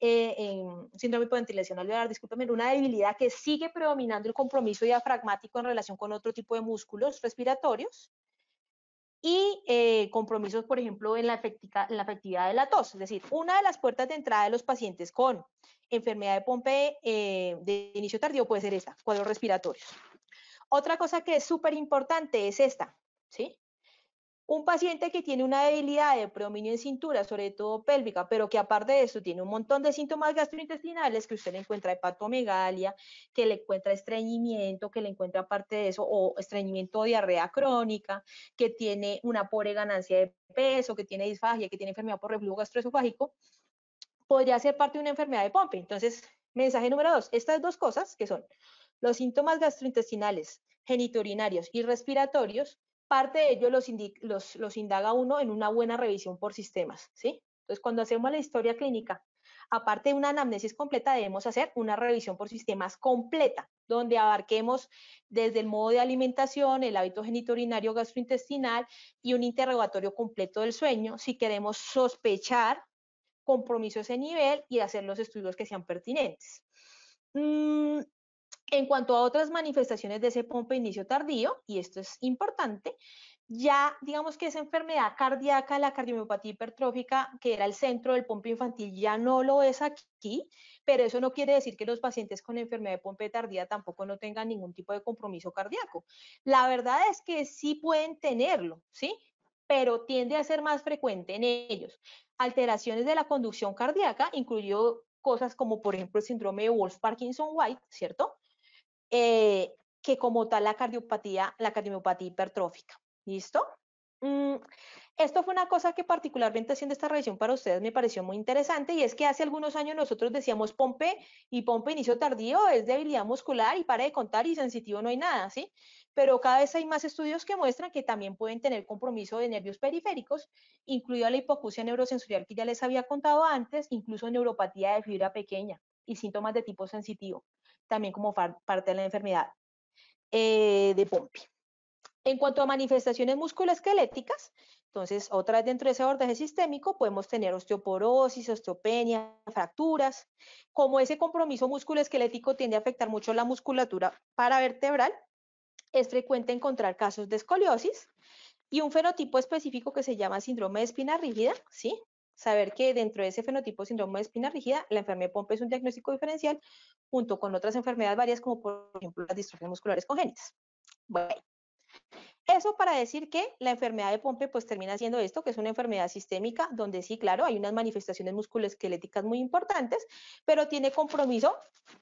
eh, en síndrome hipoventilación una debilidad que sigue predominando el compromiso diafragmático en relación con otro tipo de músculos respiratorios y eh, compromisos, por ejemplo, en la, efectividad de la tos. Es decir, una de las puertas de entrada de los pacientes con enfermedad de Pompe eh, de inicio tardío puede ser esta, cuadros respiratorios. Otra cosa que es súper importante es esta, ¿sí? Un paciente que tiene una debilidad de predominio en cintura, sobre todo pélvica, pero que aparte de eso tiene un montón de síntomas gastrointestinales, que usted le encuentra hepatomegalia, que le encuentra estreñimiento, que le encuentra aparte de eso, o estreñimiento o diarrea crónica, que tiene una pobre ganancia de peso, que tiene disfagia, que tiene enfermedad por reflujo gastroesofágico, podría ser parte de una enfermedad de Pompe. Entonces, mensaje número dos, estas dos cosas que son los síntomas gastrointestinales, genitourinarios y respiratorios, parte de ello los, indaga uno en una buena revisión por sistemas, ¿sí? Entonces, cuando hacemos la historia clínica, aparte de una anamnesis completa, debemos hacer una revisión por sistemas completa, donde abarquemos desde el modo de alimentación, el hábito genitourinario gastrointestinal y un interrogatorio completo del sueño, si queremos sospechar compromiso a ese nivel y hacer los estudios que sean pertinentes. Mm, en cuanto a otras manifestaciones de ese pompe inicio tardío, y esto es importante, ya digamos que esa enfermedad cardíaca, la cardiomiopatía hipertrófica, que era el centro del pompe infantil, ya no lo es aquí, pero eso no quiere decir que los pacientes con enfermedad de pompe tardía tampoco no tengan ningún tipo de compromiso cardíaco. La verdad es que sí pueden tenerlo, ¿sí? pero tiende a ser más frecuente en ellos. Alteraciones de la conducción cardíaca, incluyó cosas como por ejemplo el síndrome de Wolf-Parkinson-White, ¿cierto? Eh, que como tal la cardiopatía, la cardiopatía hipertrófica. ¿Listo? Mm, esto fue una cosa que particularmente haciendo esta revisión para ustedes me pareció muy interesante y es que hace algunos años nosotros decíamos pompe y pompe inicio tardío es debilidad muscular y para de contar y sensitivo no hay nada, ¿sí? Pero cada vez hay más estudios que muestran que también pueden tener compromiso de nervios periféricos, incluida la hipocusia neurosensorial que ya les había contado antes, incluso neuropatía de fibra pequeña y síntomas de tipo sensitivo también como parte de la enfermedad eh, de Pompe. En cuanto a manifestaciones musculoesqueléticas, entonces, otra vez dentro de ese abordaje sistémico podemos tener osteoporosis, osteopenia, fracturas. Como ese compromiso musculoesquelético tiende a afectar mucho la musculatura paravertebral, es frecuente encontrar casos de escoliosis y un fenotipo específico que se llama síndrome de espina rígida, ¿sí? saber que dentro de ese fenotipo síndrome de espina rígida, la enfermedad de Pompe es un diagnóstico diferencial junto con otras enfermedades varias como por ejemplo las distrofias musculares congénitas. Bueno, eso para decir que la enfermedad de Pompe pues termina siendo esto, que es una enfermedad sistémica donde sí, claro, hay unas manifestaciones musculoesqueléticas muy importantes, pero tiene compromiso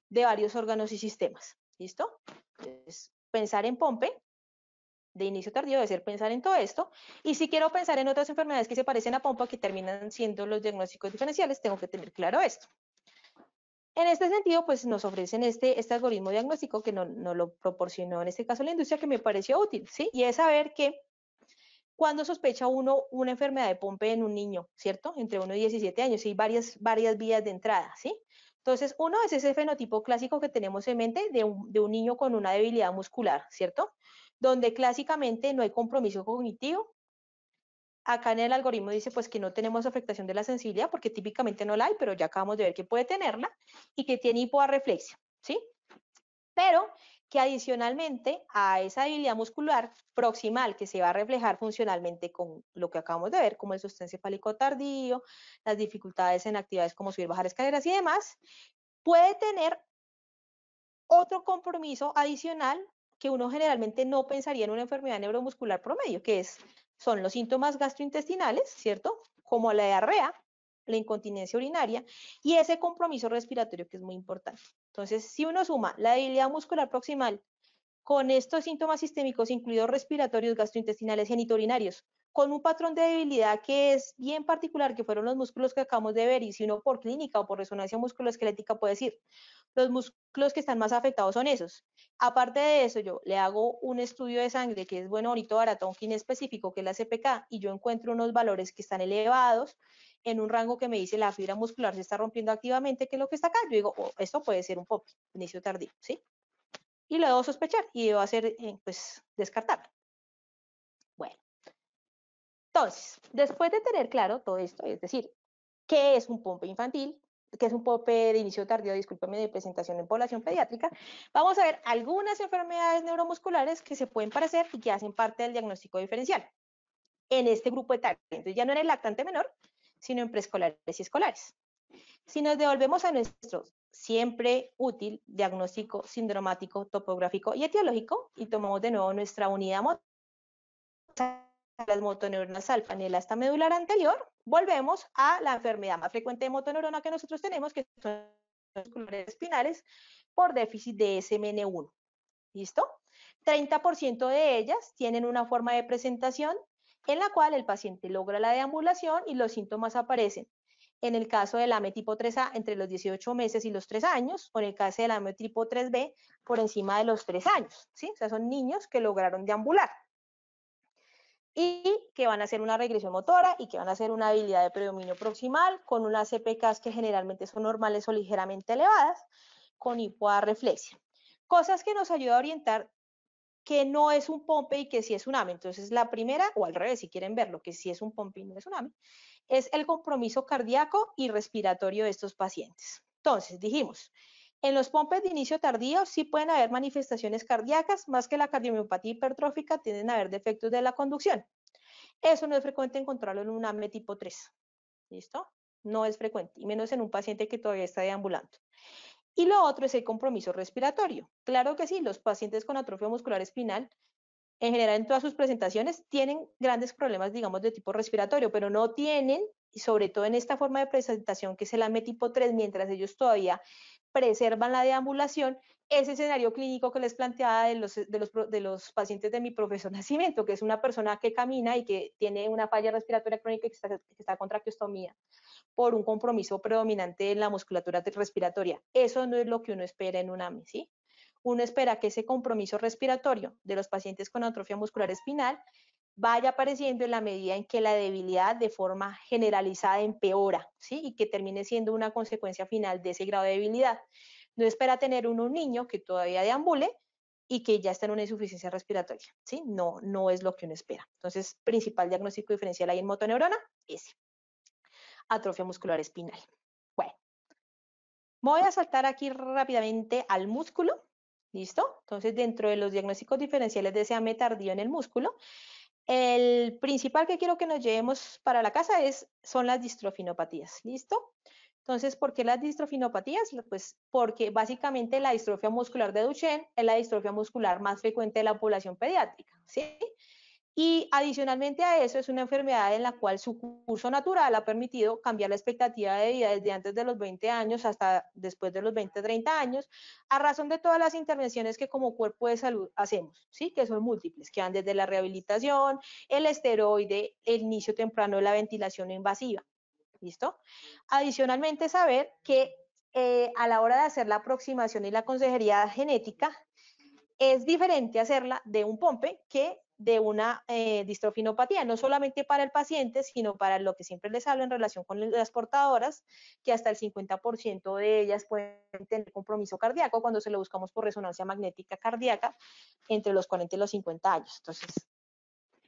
de varios órganos y sistemas. ¿Listo? Entonces, pensar en Pompe de inicio tardío de ser pensar en todo esto. Y si quiero pensar en otras enfermedades que se parecen a pompa, que terminan siendo los diagnósticos diferenciales, tengo que tener claro esto. En este sentido, pues nos ofrecen este, este algoritmo diagnóstico que nos no lo proporcionó en este caso la industria, que me pareció útil, ¿sí? Y es saber que cuando sospecha uno una enfermedad de Pompe en un niño, ¿cierto? Entre 1 y 17 años, hay varias, varias vías de entrada, ¿sí? Entonces, uno es ese fenotipo clásico que tenemos en mente de un, de un niño con una debilidad muscular, ¿cierto? donde clásicamente no hay compromiso cognitivo. Acá en el algoritmo dice pues que no tenemos afectación de la sensibilidad porque típicamente no la hay, pero ya acabamos de ver que puede tenerla y que tiene hipoarreflexia, ¿sí? Pero que adicionalmente a esa debilidad muscular proximal que se va a reflejar funcionalmente con lo que acabamos de ver, como el sustento cefálico tardío, las dificultades en actividades como subir, bajar escaleras y demás, puede tener otro compromiso adicional que uno generalmente no pensaría en una enfermedad neuromuscular promedio, que es, son los síntomas gastrointestinales, ¿cierto? Como la diarrea, la incontinencia urinaria y ese compromiso respiratorio que es muy importante. Entonces, si uno suma la debilidad muscular proximal con estos síntomas sistémicos, incluidos respiratorios, gastrointestinales, genitourinarios, con un patrón de debilidad que es bien particular, que fueron los músculos que acabamos de ver, y si uno por clínica o por resonancia musculoesquelética puede decir, los músculos que están más afectados son esos. Aparte de eso, yo le hago un estudio de sangre que es bueno, bonito, barato, un específico, que es la CPK, y yo encuentro unos valores que están elevados en un rango que me dice la fibra muscular se está rompiendo activamente, que es lo que está acá. Yo digo, oh, esto puede ser un POP, inicio tardío, ¿sí? y lo debo sospechar y debo hacer, ser eh, pues descartar Bueno, entonces, después de tener claro todo esto, es decir, qué es un pompe infantil, qué es un POMPE de inicio tardío, discúlpame, de presentación en población pediátrica, vamos a ver algunas enfermedades neuromusculares que se pueden parecer y que hacen parte del diagnóstico diferencial en este grupo etario. Entonces, ya no en el lactante menor, sino en preescolares y escolares. Si nos devolvemos a nuestros siempre útil, diagnóstico sindromático, topográfico y etiológico. Y tomamos de nuevo nuestra unidad motora, las motoneuronas alfa en el medular anterior. Volvemos a la enfermedad más frecuente de motoneurona que nosotros tenemos, que son los colores espinales por déficit de SMN1. ¿Listo? 30% de ellas tienen una forma de presentación en la cual el paciente logra la deambulación y los síntomas aparecen en el caso del AME tipo 3A entre los 18 meses y los 3 años, o en el caso del AME tipo 3B por encima de los 3 años, ¿sí? O sea, son niños que lograron deambular y que van a hacer una regresión motora y que van a hacer una habilidad de predominio proximal con unas CPKs e que generalmente son normales o ligeramente elevadas, con reflexia, Cosas que nos ayuda a orientar que no es un pompe y que sí es un AME. Entonces, la primera, o al revés, si quieren verlo, que sí es un pompe y no es un AME, es el compromiso cardíaco y respiratorio de estos pacientes. Entonces, dijimos, en los pompes de inicio tardío sí pueden haber manifestaciones cardíacas, más que la cardiomiopatía hipertrófica tienden a haber defectos de la conducción. Eso no es frecuente encontrarlo en un AME tipo 3. ¿Listo? No es frecuente, y menos en un paciente que todavía está deambulando. Y lo otro es el compromiso respiratorio. Claro que sí, los pacientes con atrofia muscular espinal en general en todas sus presentaciones tienen grandes problemas, digamos, de tipo respiratorio, pero no tienen, y sobre todo en esta forma de presentación que es el AME tipo 3, mientras ellos todavía preservan la deambulación, ese escenario clínico que les planteaba de los, de los, de los pacientes de mi profesor Nacimiento, que es una persona que camina y que tiene una falla respiratoria crónica y que está, que está con tracheostomía por un compromiso predominante en la musculatura respiratoria. Eso no es lo que uno espera en un AME, ¿sí? uno espera que ese compromiso respiratorio de los pacientes con atrofia muscular espinal vaya apareciendo en la medida en que la debilidad de forma generalizada empeora, ¿sí? Y que termine siendo una consecuencia final de ese grado de debilidad. No espera tener uno un niño que todavía deambule y que ya está en una insuficiencia respiratoria, ¿sí? No, no es lo que uno espera. Entonces, principal diagnóstico diferencial ahí en motoneurona, es Atrofia muscular espinal. Bueno, voy a saltar aquí rápidamente al músculo ¿Listo? Entonces, dentro de los diagnósticos diferenciales de ese AME tardío en el músculo, el principal que quiero que nos llevemos para la casa es, son las distrofinopatías. ¿Listo? Entonces, ¿por qué las distrofinopatías? Pues porque básicamente la distrofia muscular de Duchenne es la distrofia muscular más frecuente de la población pediátrica, ¿sí? Y adicionalmente a eso, es una enfermedad en la cual su curso natural ha permitido cambiar la expectativa de vida desde antes de los 20 años hasta después de los 20, 30 años, a razón de todas las intervenciones que como cuerpo de salud hacemos, ¿sí? que son múltiples, que van desde la rehabilitación, el esteroide, el inicio temprano de la ventilación invasiva. ¿Listo? Adicionalmente, saber que eh, a la hora de hacer la aproximación y la consejería genética, es diferente hacerla de un pompe que de una eh, distrofinopatía, no solamente para el paciente, sino para lo que siempre les hablo en relación con las portadoras, que hasta el 50% de ellas pueden tener compromiso cardíaco cuando se lo buscamos por resonancia magnética cardíaca entre los 40 y los 50 años. Entonces,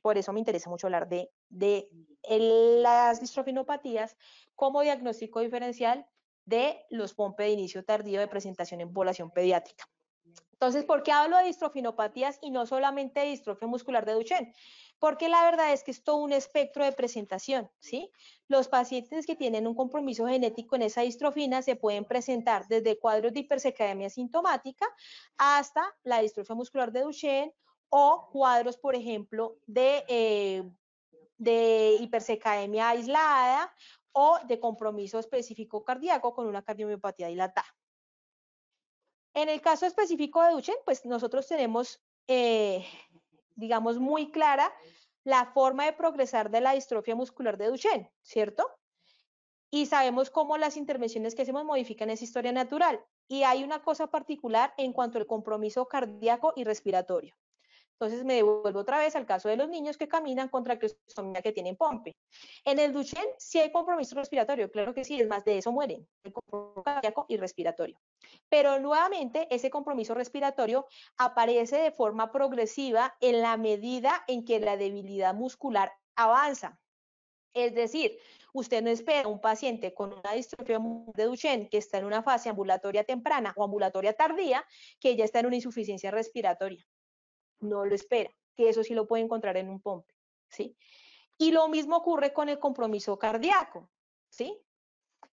por eso me interesa mucho hablar de, de las distrofinopatías como diagnóstico diferencial de los pompe de inicio tardío de presentación en población pediátrica. Entonces, ¿por qué hablo de distrofinopatías y no solamente de distrofia muscular de Duchenne? Porque la verdad es que es todo un espectro de presentación, ¿sí? Los pacientes que tienen un compromiso genético en esa distrofina se pueden presentar desde cuadros de hipersecademia sintomática hasta la distrofia muscular de Duchenne o cuadros, por ejemplo, de, eh, de hipersecademia aislada o de compromiso específico cardíaco con una cardiomiopatía dilatada. En el caso específico de Duchenne, pues nosotros tenemos, eh, digamos, muy clara la forma de progresar de la distrofia muscular de Duchenne, ¿cierto? Y sabemos cómo las intervenciones que hacemos modifican esa historia natural. Y hay una cosa particular en cuanto al compromiso cardíaco y respiratorio. Entonces me devuelvo otra vez al caso de los niños que caminan contra crostomía que tienen pompe. En el Duchenne sí hay compromiso respiratorio, claro que sí, es más, de eso mueren, el compromiso cardíaco y respiratorio. Pero nuevamente ese compromiso respiratorio aparece de forma progresiva en la medida en que la debilidad muscular avanza. Es decir, usted no espera un paciente con una distrofia de Duchenne que está en una fase ambulatoria temprana o ambulatoria tardía que ya está en una insuficiencia respiratoria no lo espera, que eso sí lo puede encontrar en un pompe, ¿sí? Y lo mismo ocurre con el compromiso cardíaco, ¿sí?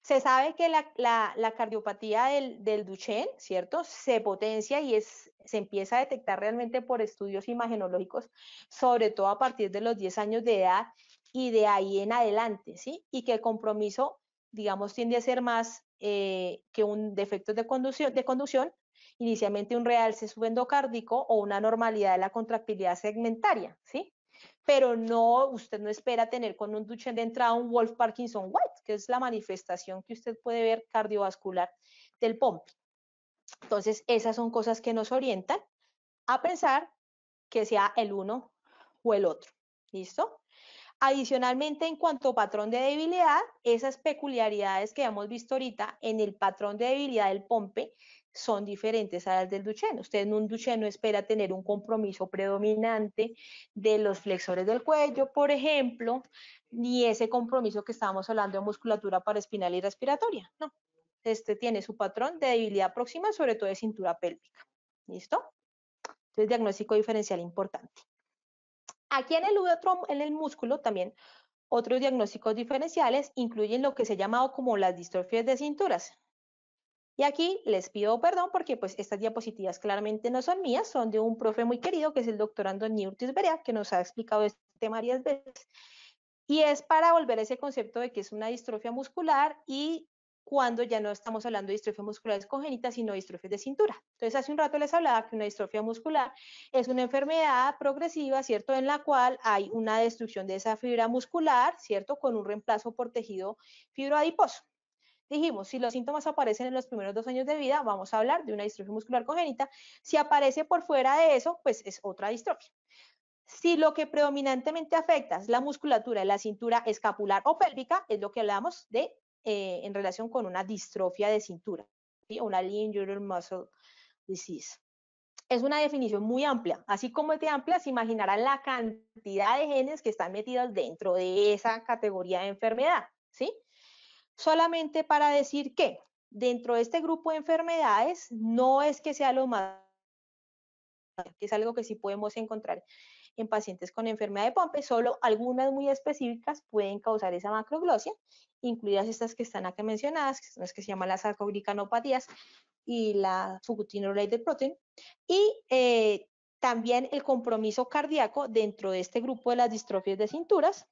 Se sabe que la, cardiopatía del, del, Duchenne, ¿cierto? Se potencia y es, se empieza a detectar realmente por estudios imagenológicos, sobre todo a partir de los 10 años de edad y de ahí en adelante, ¿sí? Y que el compromiso, digamos, tiende a ser más eh, que un defecto de conducción, de conducción, inicialmente un real realce subendocárdico o una normalidad de la contractilidad segmentaria, ¿sí? Pero no, usted no espera tener con un Duchenne de entrada un Wolf Parkinson White, que es la manifestación que usted puede ver cardiovascular del pompe. Entonces, esas son cosas que nos orientan a pensar que sea el uno o el otro. ¿Listo? Adicionalmente, en cuanto a patrón de debilidad, esas peculiaridades que hemos visto ahorita en el patrón de debilidad del pompe son diferentes a las del ducheno. Usted en un Duchenne espera tener un compromiso predominante de los flexores del cuello, por ejemplo, ni ese compromiso que estábamos hablando de musculatura paraespinal y respiratoria. No, este tiene su patrón de debilidad próxima, sobre todo de cintura pélvica. ¿Listo? Entonces, diagnóstico diferencial importante. Aquí en el, otro, en el músculo también otros diagnósticos diferenciales incluyen lo que se ha llamado como las distrofias de cinturas. Y aquí les pido perdón porque pues estas diapositivas claramente no son mías, son de un profe muy querido que es el doctor Antonio Berea, que nos ha explicado este tema varias veces. Y es para volver a ese concepto de que es una distrofia muscular y cuando ya no estamos hablando de distrofias musculares congénitas, sino distrofias de cintura. Entonces, hace un rato les hablaba que una distrofia muscular es una enfermedad progresiva, ¿cierto?, en la cual hay una destrucción de esa fibra muscular, ¿cierto?, con un reemplazo por tejido fibroadiposo. Dijimos, si los síntomas aparecen en los primeros dos años de vida, vamos a hablar de una distrofia muscular congénita. Si aparece por fuera de eso, pues es otra distrofia. Si lo que predominantemente afecta es la musculatura de la cintura escapular o pélvica, es lo que hablamos de eh, en relación con una distrofia de cintura, ¿sí? una lean muscle disease. Es una definición muy amplia. Así como es de amplia, se imaginarán la cantidad de genes que están metidos dentro de esa categoría de enfermedad, ¿sí? solamente para decir que dentro de este grupo de enfermedades no es que sea lo más, que es algo que sí podemos encontrar en pacientes con enfermedad de Pompe, solo algunas muy específicas pueden causar esa macroglosia, incluidas estas que están acá mencionadas, que son las que se llaman las sarcoglicanopatías y la fugutinolide related protein, y eh, también el compromiso cardíaco dentro de este grupo de las distrofias de cinturas,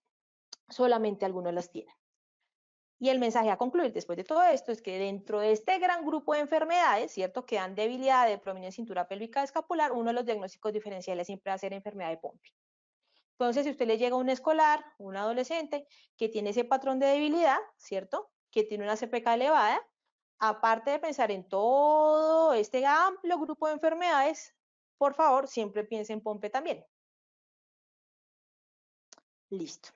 solamente algunos las tienen. Y el mensaje a concluir después de todo esto es que dentro de este gran grupo de enfermedades, ¿cierto? Que dan debilidad de prominencia cintura pélvica escapular, uno de los diagnósticos diferenciales siempre va a ser enfermedad de Pompe. Entonces, si usted le llega a un escolar, un adolescente, que tiene ese patrón de debilidad, ¿cierto? Que tiene una CPK elevada, aparte de pensar en todo este amplio grupo de enfermedades, por favor, siempre piense en Pompe también. Listo.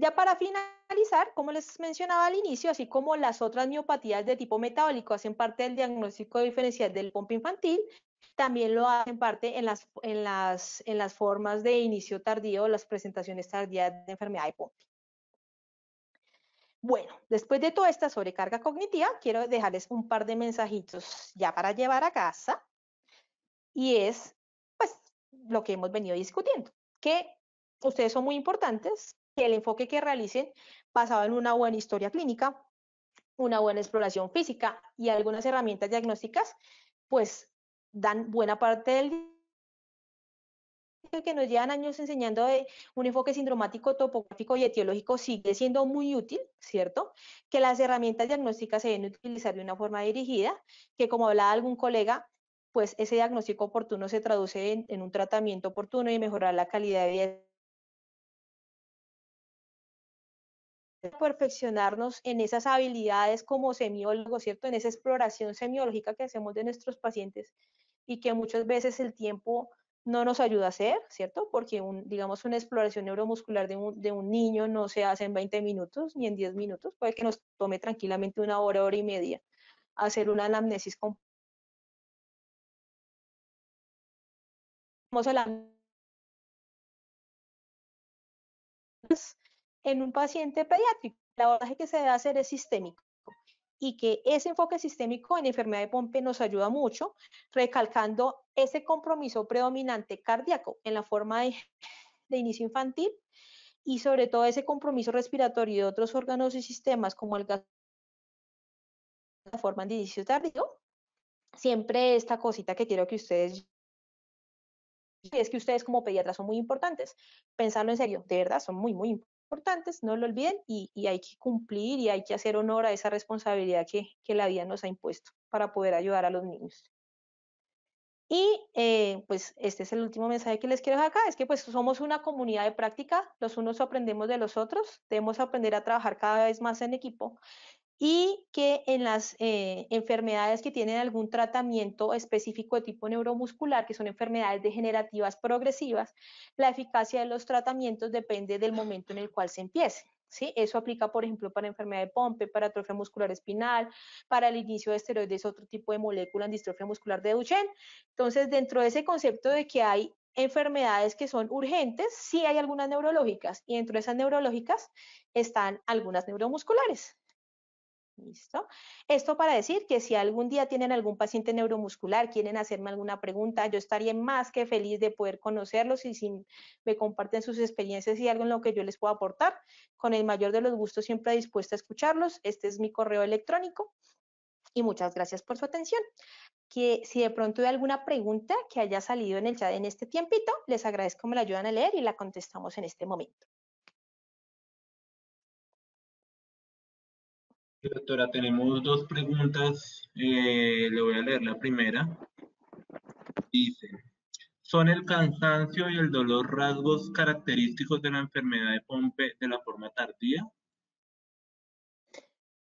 Ya para finalizar, como les mencionaba al inicio, así como las otras miopatías de tipo metabólico hacen parte del diagnóstico diferencial del pompe infantil, también lo hacen parte en las, en las, formas de inicio tardío, las presentaciones tardías de enfermedad de pompe. Bueno, después de toda esta sobrecarga cognitiva, quiero dejarles un par de mensajitos ya para llevar a casa, y es, pues, lo que hemos venido discutiendo, que ustedes son muy importantes, que el enfoque que realicen basado en una buena historia clínica, una buena exploración física y algunas herramientas diagnósticas, pues dan buena parte del que nos llevan años enseñando de un enfoque sindromático, topográfico y etiológico sigue siendo muy útil, ¿cierto? Que las herramientas diagnósticas se deben utilizar de una forma dirigida, que como hablaba algún colega, pues ese diagnóstico oportuno se traduce en un tratamiento oportuno y mejorar la calidad de vida perfeccionarnos en esas habilidades como semiólogos, ¿cierto? En esa exploración semiológica que hacemos de nuestros pacientes y que muchas veces el tiempo no nos ayuda a hacer, ¿cierto? Porque, digamos, una exploración neuromuscular de un, niño no se hace en 20 minutos ni en 10 minutos, puede que nos tome tranquilamente una hora, hora y media hacer una anamnesis completa en un paciente pediátrico. El abordaje que se debe hacer es sistémico y que ese enfoque sistémico en enfermedad de Pompe nos ayuda mucho, recalcando ese compromiso predominante cardíaco en la forma de, inicio infantil y sobre todo ese compromiso respiratorio de otros órganos y sistemas como el gas la forma de inicio tardío. Siempre esta cosita que quiero que ustedes es que ustedes como pediatras son muy importantes. Pensarlo en serio, de verdad, son muy, muy importantes importantes, no lo olviden y, hay que cumplir y hay que hacer honor a esa responsabilidad que, la vida nos ha impuesto para poder ayudar a los niños. Y eh, pues este es el último mensaje que les quiero dejar acá, es que pues somos una comunidad de práctica, los unos aprendemos de los otros, debemos aprender a trabajar cada vez más en equipo y que en las eh, enfermedades que tienen algún tratamiento específico de tipo neuromuscular, que son enfermedades degenerativas progresivas, la eficacia de los tratamientos depende del momento en el cual se empiece. ¿sí? Eso aplica, por ejemplo, para enfermedad de Pompe, para atrofia muscular espinal, para el inicio de esteroides, otro tipo de molécula en distrofia muscular de Duchenne. Entonces, dentro de ese concepto de que hay enfermedades que son urgentes, sí hay algunas neurológicas, y dentro de esas neurológicas están algunas neuromusculares, ¿Listo? Esto para decir que si algún día tienen algún paciente neuromuscular, quieren hacerme alguna pregunta, yo estaría más que feliz de poder conocerlos y si me comparten sus experiencias y algo en lo que yo les pueda aportar, con el mayor de los gustos siempre dispuesta a escucharlos. Este es mi correo electrónico y muchas gracias por su atención. Que si de pronto hay alguna pregunta que haya salido en el chat en este tiempito, les agradezco me la ayudan a leer y la contestamos en este momento. Doctora, tenemos dos preguntas. Eh, le voy a leer la primera. Dice, ¿son el cansancio y el dolor rasgos característicos de la enfermedad de Pompe de la forma tardía?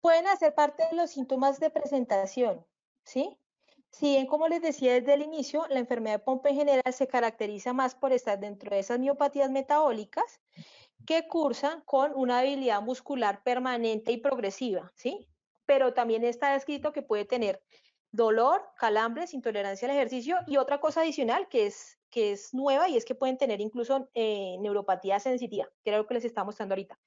Pueden hacer parte de los síntomas de presentación, ¿sí? Si bien, eh, como les decía desde el inicio, la enfermedad de Pompe en general se caracteriza más por estar dentro de esas miopatías metabólicas, que cursan con una debilidad muscular permanente y progresiva, ¿sí? Pero también está escrito que puede tener dolor, calambres, intolerancia al ejercicio y otra cosa adicional que es, que es nueva y es que pueden tener incluso eh, neuropatía sensitiva, que era lo que les está mostrando ahorita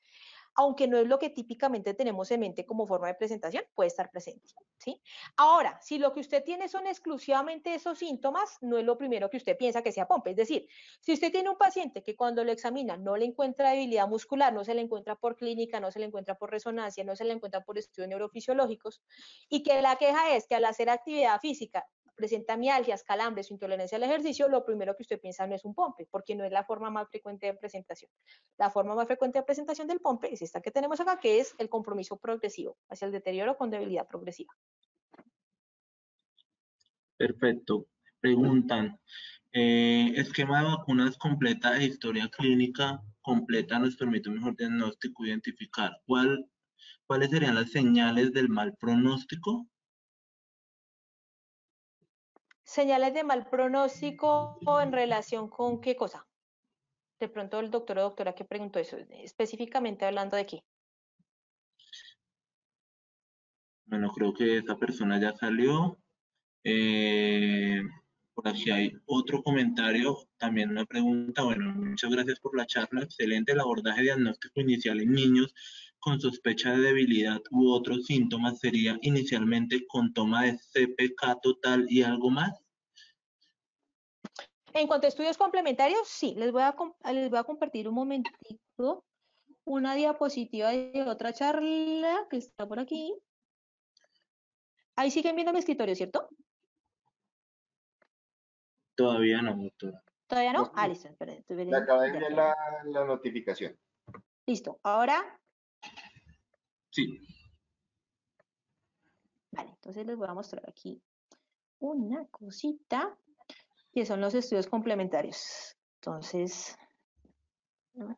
aunque no es lo que típicamente tenemos en mente como forma de presentación, puede estar presente. ¿sí? Ahora, si lo que usted tiene son exclusivamente esos síntomas, no es lo primero que usted piensa que sea pompe. Es decir, si usted tiene un paciente que cuando lo examina no le encuentra debilidad muscular, no se le encuentra por clínica, no se le encuentra por resonancia, no se le encuentra por estudios neurofisiológicos, y que la queja es que al hacer actividad física presenta mialgias, calambres, intolerancia al ejercicio, lo primero que usted piensa no es un pompe, porque no es la forma más frecuente de presentación. La forma más frecuente de presentación del pompe es esta que tenemos acá, que es el compromiso progresivo hacia el deterioro con debilidad progresiva. Perfecto. Preguntan, eh, esquema de vacunas completa e historia clínica completa nos permite un mejor diagnóstico, e identificar cuáles serían las señales del mal pronóstico señales de mal pronóstico o en relación con qué cosa. De pronto el doctor o doctora que preguntó eso, específicamente hablando de qué. Bueno, creo que esa persona ya salió. Eh, por aquí hay otro comentario, también una pregunta. Bueno, muchas gracias por la charla. Excelente el abordaje diagnóstico inicial en niños con sospecha de debilidad u otros síntomas sería inicialmente con toma de CPK total y algo más? En cuanto a estudios complementarios, sí, les voy a, compartir un momentito una diapositiva de otra charla que está por aquí. Ahí siguen viendo mi escritorio, ¿cierto? Todavía no, doctora. ¿Todavía no? Ah, listo. acabé de ver la notificación. Listo. Ahora Vale, entonces les voy a mostrar aquí una cosita que son los estudios complementarios. Entonces, ah,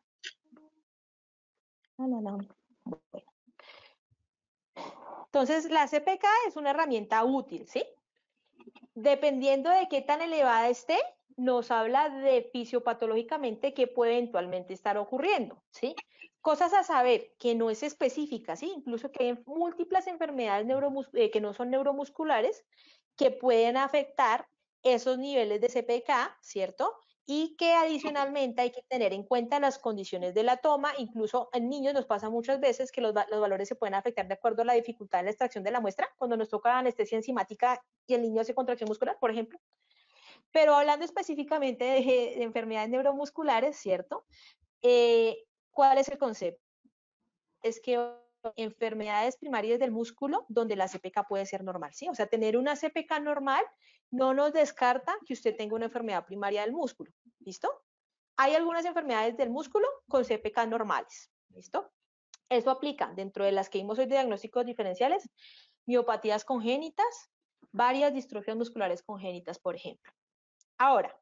entonces la CPK es una herramienta útil, ¿sí? Dependiendo de qué tan elevada esté, nos habla de fisiopatológicamente qué puede eventualmente estar ocurriendo, ¿sí? Cosas a saber que no es específica, ¿sí? incluso que hay múltiples enfermedades eh, que no son neuromusculares que pueden afectar esos niveles de CPK, ¿cierto? Y que adicionalmente hay que tener en cuenta las condiciones de la toma, incluso en niños nos pasa muchas veces que los, los valores se pueden afectar de acuerdo a la dificultad en la extracción de la muestra, cuando nos toca anestesia enzimática y el niño hace contracción muscular, por ejemplo. Pero hablando específicamente de, enfermedades neuromusculares, ¿cierto? Eh, ¿Cuál es el concepto? Es que enfermedades primarias del músculo donde la CPK puede ser normal, ¿sí? O sea, tener una CPK normal no nos descarta que usted tenga una enfermedad primaria del músculo, ¿listo? Hay algunas enfermedades del músculo con CPK normales, ¿listo? Eso aplica dentro de las que vimos hoy diagnósticos diferenciales, miopatías congénitas, varias distrofias musculares congénitas, por ejemplo. Ahora,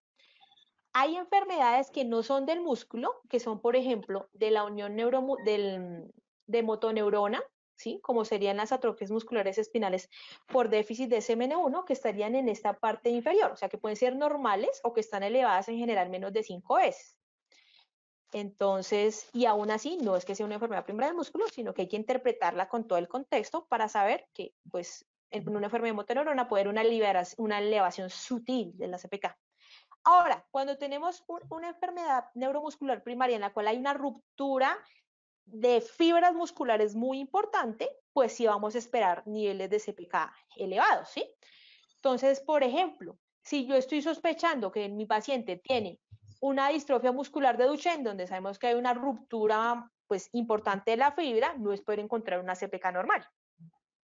hay enfermedades que no son del músculo, que son, por ejemplo, de la unión del, de motoneurona, ¿sí? como serían las atrofias musculares espinales por déficit de SMN1, que estarían en esta parte inferior, o sea, que pueden ser normales o que están elevadas en general menos de 5 veces. Entonces, y aún así, no es que sea una enfermedad primaria del músculo, sino que hay que interpretarla con todo el contexto para saber que, pues, en una enfermedad de motoneurona puede haber una, una elevación sutil de la CPK. Ahora, cuando tenemos una enfermedad neuromuscular primaria en la cual hay una ruptura de fibras musculares muy importante, pues sí vamos a esperar niveles de CPK elevados, ¿sí? Entonces, por ejemplo, si yo estoy sospechando que mi paciente tiene una distrofia muscular de Duchenne, donde sabemos que hay una ruptura pues importante de la fibra, no es poder encontrar una CPK normal.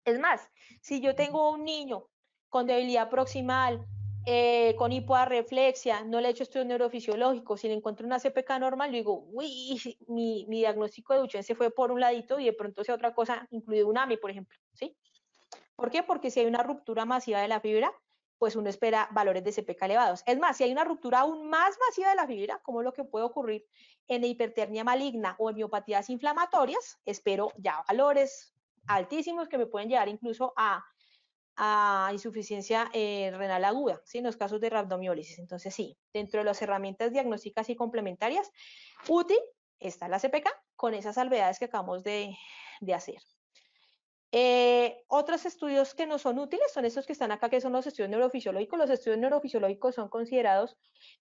Es más, si yo tengo un niño con debilidad proximal, eh, con hipoarreflexia, no le he hecho estudios neurofisiológicos, si le encuentro una CPK normal, yo digo, uy, mi, diagnóstico de Duchenne se fue por un ladito y de pronto sea otra cosa, incluido un AMI, por ejemplo, ¿sí? ¿Por qué? Porque si hay una ruptura masiva de la fibra, pues uno espera valores de CPK elevados. Es más, si hay una ruptura aún más masiva de la fibra, como lo que puede ocurrir en hipertermia maligna o en miopatías inflamatorias, espero ya valores altísimos que me pueden llevar incluso a a insuficiencia eh, renal aguda, ¿sí? en los casos de rhabdomiólisis. Entonces, sí, dentro de las herramientas diagnósticas y complementarias, útil está la CPK con esas salvedades que acabamos de, hacer. Eh, otros estudios que no son útiles son estos que están acá, que son los estudios neurofisiológicos. Los estudios neurofisiológicos son considerados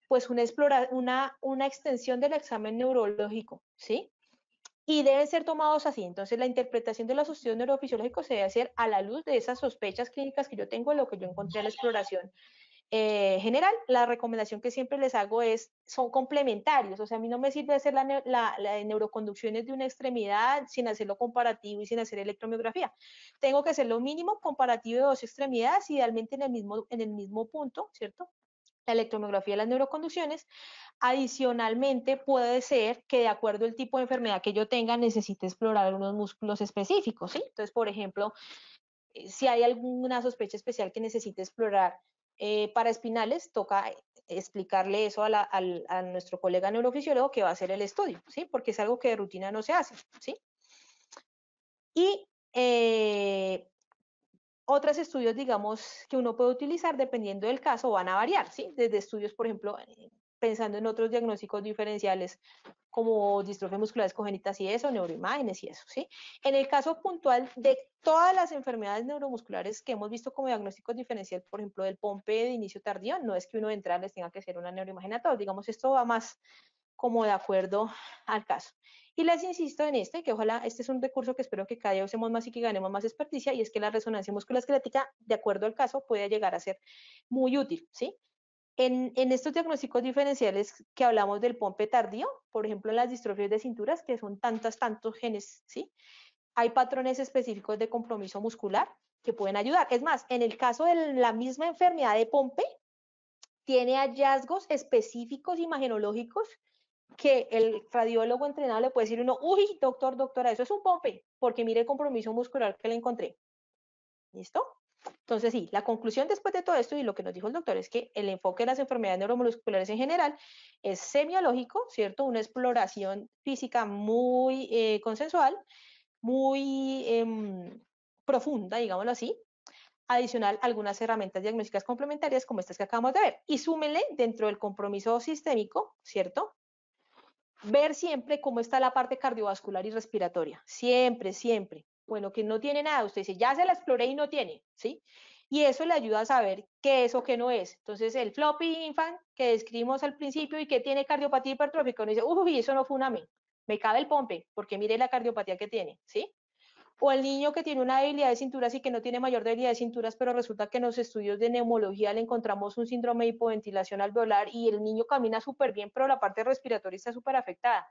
pues una, una, una extensión del examen neurológico, ¿sí? y deben ser tomados así. Entonces, la interpretación de los estudios neurofisiológicos se debe hacer a la luz de esas sospechas clínicas que yo tengo, lo que yo encontré en la exploración eh, general. La recomendación que siempre les hago es, son complementarios, o sea, a mí no me sirve hacer la, neuroconducciones de una extremidad sin hacerlo comparativo y sin hacer electromiografía. Tengo que hacer lo mínimo comparativo de dos extremidades, idealmente en el mismo, en el mismo punto, ¿cierto? la electromiografía de las neuroconducciones. Adicionalmente, puede ser que de acuerdo al tipo de enfermedad que yo tenga, necesite explorar unos músculos específicos, ¿sí? Entonces, por ejemplo, eh, si hay alguna sospecha especial que necesite explorar eh, para espinales, toca eh, explicarle eso a, nuestro colega neurofisiólogo que va a hacer el estudio, ¿sí? Porque es algo que de rutina no se hace, ¿sí? Y otros estudios, digamos, que uno puede utilizar dependiendo del caso van a variar, ¿sí? Desde estudios, por ejemplo, pensando en otros diagnósticos diferenciales como distrofia muscular cogénitas y eso, neuroimágenes y eso, ¿sí? En el caso puntual de todas las enfermedades neuromusculares que hemos visto como diagnósticos diferencial, por ejemplo, del pompe de inicio tardío, no es que uno de entrada les tenga que hacer una neuroimagen a todos, digamos, esto va más como de acuerdo al caso. Y les insisto en este, que ojalá este es un recurso que espero que cada día usemos más y que ganemos más experticia, y es que la resonancia esquelética de acuerdo al caso, puede llegar a ser muy útil, ¿sí? En, en, estos diagnósticos diferenciales que hablamos del pompe tardío, por ejemplo, en las distrofias de cinturas, que son tantas, tantos genes, ¿sí? Hay patrones específicos de compromiso muscular que pueden ayudar. Es más, en el caso de la misma enfermedad de pompe, tiene hallazgos específicos imagenológicos que el radiólogo entrenado le puede decir uno, uy, doctor, doctora, eso es un pompe, porque mire el compromiso muscular que le encontré. ¿Listo? Entonces, sí, la conclusión después de todo esto y lo que nos dijo el doctor es que el enfoque de las enfermedades neuromusculares en general es semiológico, ¿cierto? Una exploración física muy eh, consensual, muy em, profunda, digámoslo así. Adicional, algunas herramientas diagnósticas complementarias como estas que acabamos de ver. Y súmenle dentro del compromiso sistémico, ¿cierto? ver siempre cómo está la parte cardiovascular y respiratoria, siempre, siempre. Bueno, que no tiene nada, usted dice, ya se la exploré y no tiene, ¿sí? Y eso le ayuda a saber qué es o qué no es. Entonces, el floppy infant que describimos al principio y que tiene cardiopatía hipertrófica, uno dice, uy, eso no fue una me, me cabe el pompe, porque mire la cardiopatía que tiene, ¿sí? o el niño que tiene una debilidad de cinturas y que no tiene mayor debilidad de cinturas, pero resulta que en los estudios de neumología le encontramos un síndrome de hipoventilación alveolar y el niño camina súper bien, pero la parte respiratoria está súper afectada.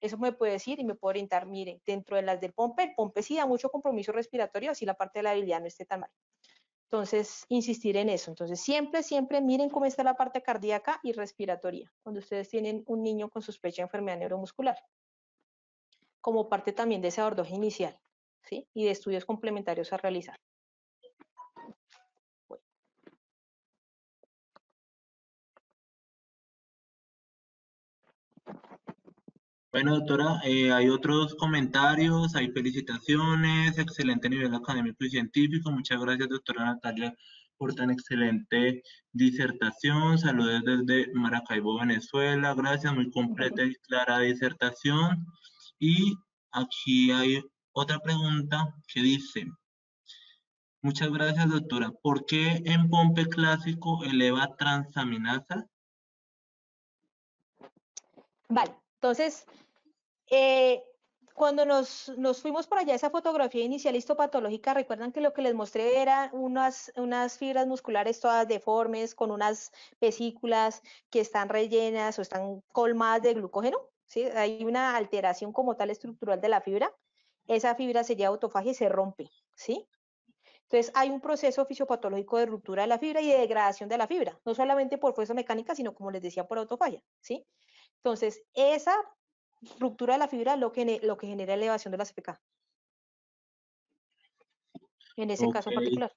Eso me puede decir y me puede orientar, miren, dentro de las del pompe, el pompe sí da mucho compromiso respiratorio, así la parte de la debilidad no esté tan mal. Entonces, insistir en eso. Entonces, siempre, siempre miren cómo está la parte cardíaca y respiratoria cuando ustedes tienen un niño con sospecha de enfermedad neuromuscular. Como parte también de ese abordaje inicial y de estudios complementarios a realizar. Bueno. doctora, eh, hay otros comentarios, hay felicitaciones, excelente nivel académico y científico. Muchas gracias, doctora Natalia, por tan excelente disertación. Saludos desde Maracaibo, Venezuela. Gracias, muy completa y clara disertación. Y aquí hay otra pregunta que dice, muchas gracias doctora, ¿por qué en Pompe clásico eleva transaminasa? Vale, entonces, eh, cuando nos, fuimos por allá, esa fotografía inicial histopatológica, recuerdan que lo que les mostré eran unas, unas fibras musculares todas deformes, con unas vesículas que están rellenas o están colmadas de glucógeno, ¿sí? Hay una alteración como tal estructural de la fibra esa fibra se lleva autofagia y se rompe, ¿sí? Entonces hay un proceso fisiopatológico de ruptura de la fibra y de degradación de la fibra, no solamente por fuerza mecánica, sino como les decía, por autofagia, ¿sí? Entonces, esa ruptura de la fibra lo que, genera elevación de la CPK. En ese caso particular.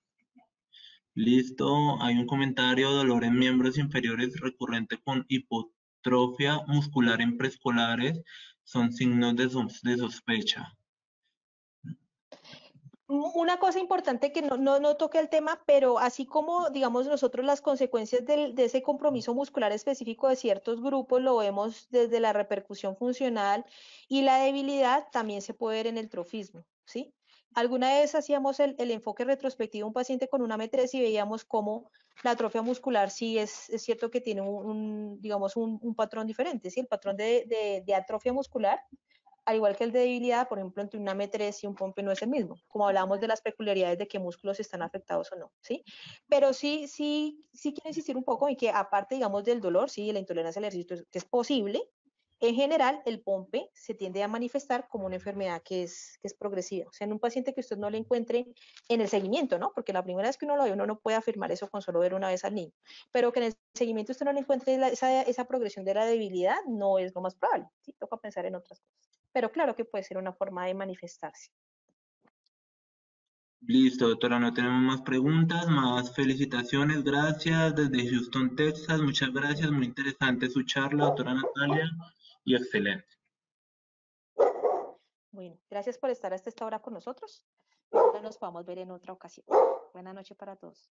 Listo, hay un comentario, dolor en miembros inferiores recurrente con hipotrofia muscular en preescolares son signos de sospecha. Una cosa importante que no, toque el tema, pero así como, digamos, nosotros las consecuencias de ese compromiso muscular específico de ciertos grupos lo vemos desde la repercusión funcional y la debilidad, también se puede ver en el trofismo, ¿sí? Alguna vez hacíamos el, enfoque retrospectivo de un paciente con una M3 y veíamos cómo la atrofia muscular sí es, cierto que tiene un, digamos, un, patrón diferente, ¿sí? El patrón de atrofia muscular al igual que el de debilidad, por ejemplo, entre un m 3 y un pompe no es el mismo, como hablábamos de las peculiaridades de qué músculos están afectados o no, ¿sí? Pero sí, sí, sí quiero insistir un poco en que aparte, digamos, del dolor, sí, la intolerancia al ejercicio es, es posible, en general, el pompe se tiende a manifestar como una enfermedad que es, es progresiva. O sea, en un paciente que usted no le encuentre en el seguimiento, ¿no? Porque la primera vez que uno lo ve, uno no puede afirmar eso con solo ver una vez al niño. Pero que en el seguimiento usted no le encuentre esa, esa, progresión de la debilidad, no es lo más probable. ¿sí? Toca pensar en otras cosas pero claro que puede ser una forma de manifestarse. Listo, doctora, no tenemos más preguntas, más felicitaciones, gracias desde Houston, Texas, muchas gracias, muy interesante su charla, doctora Natalia, y excelente. Bueno, gracias por estar hasta esta hora con nosotros. nos vamos a ver en otra ocasión. Buenas noches para todos.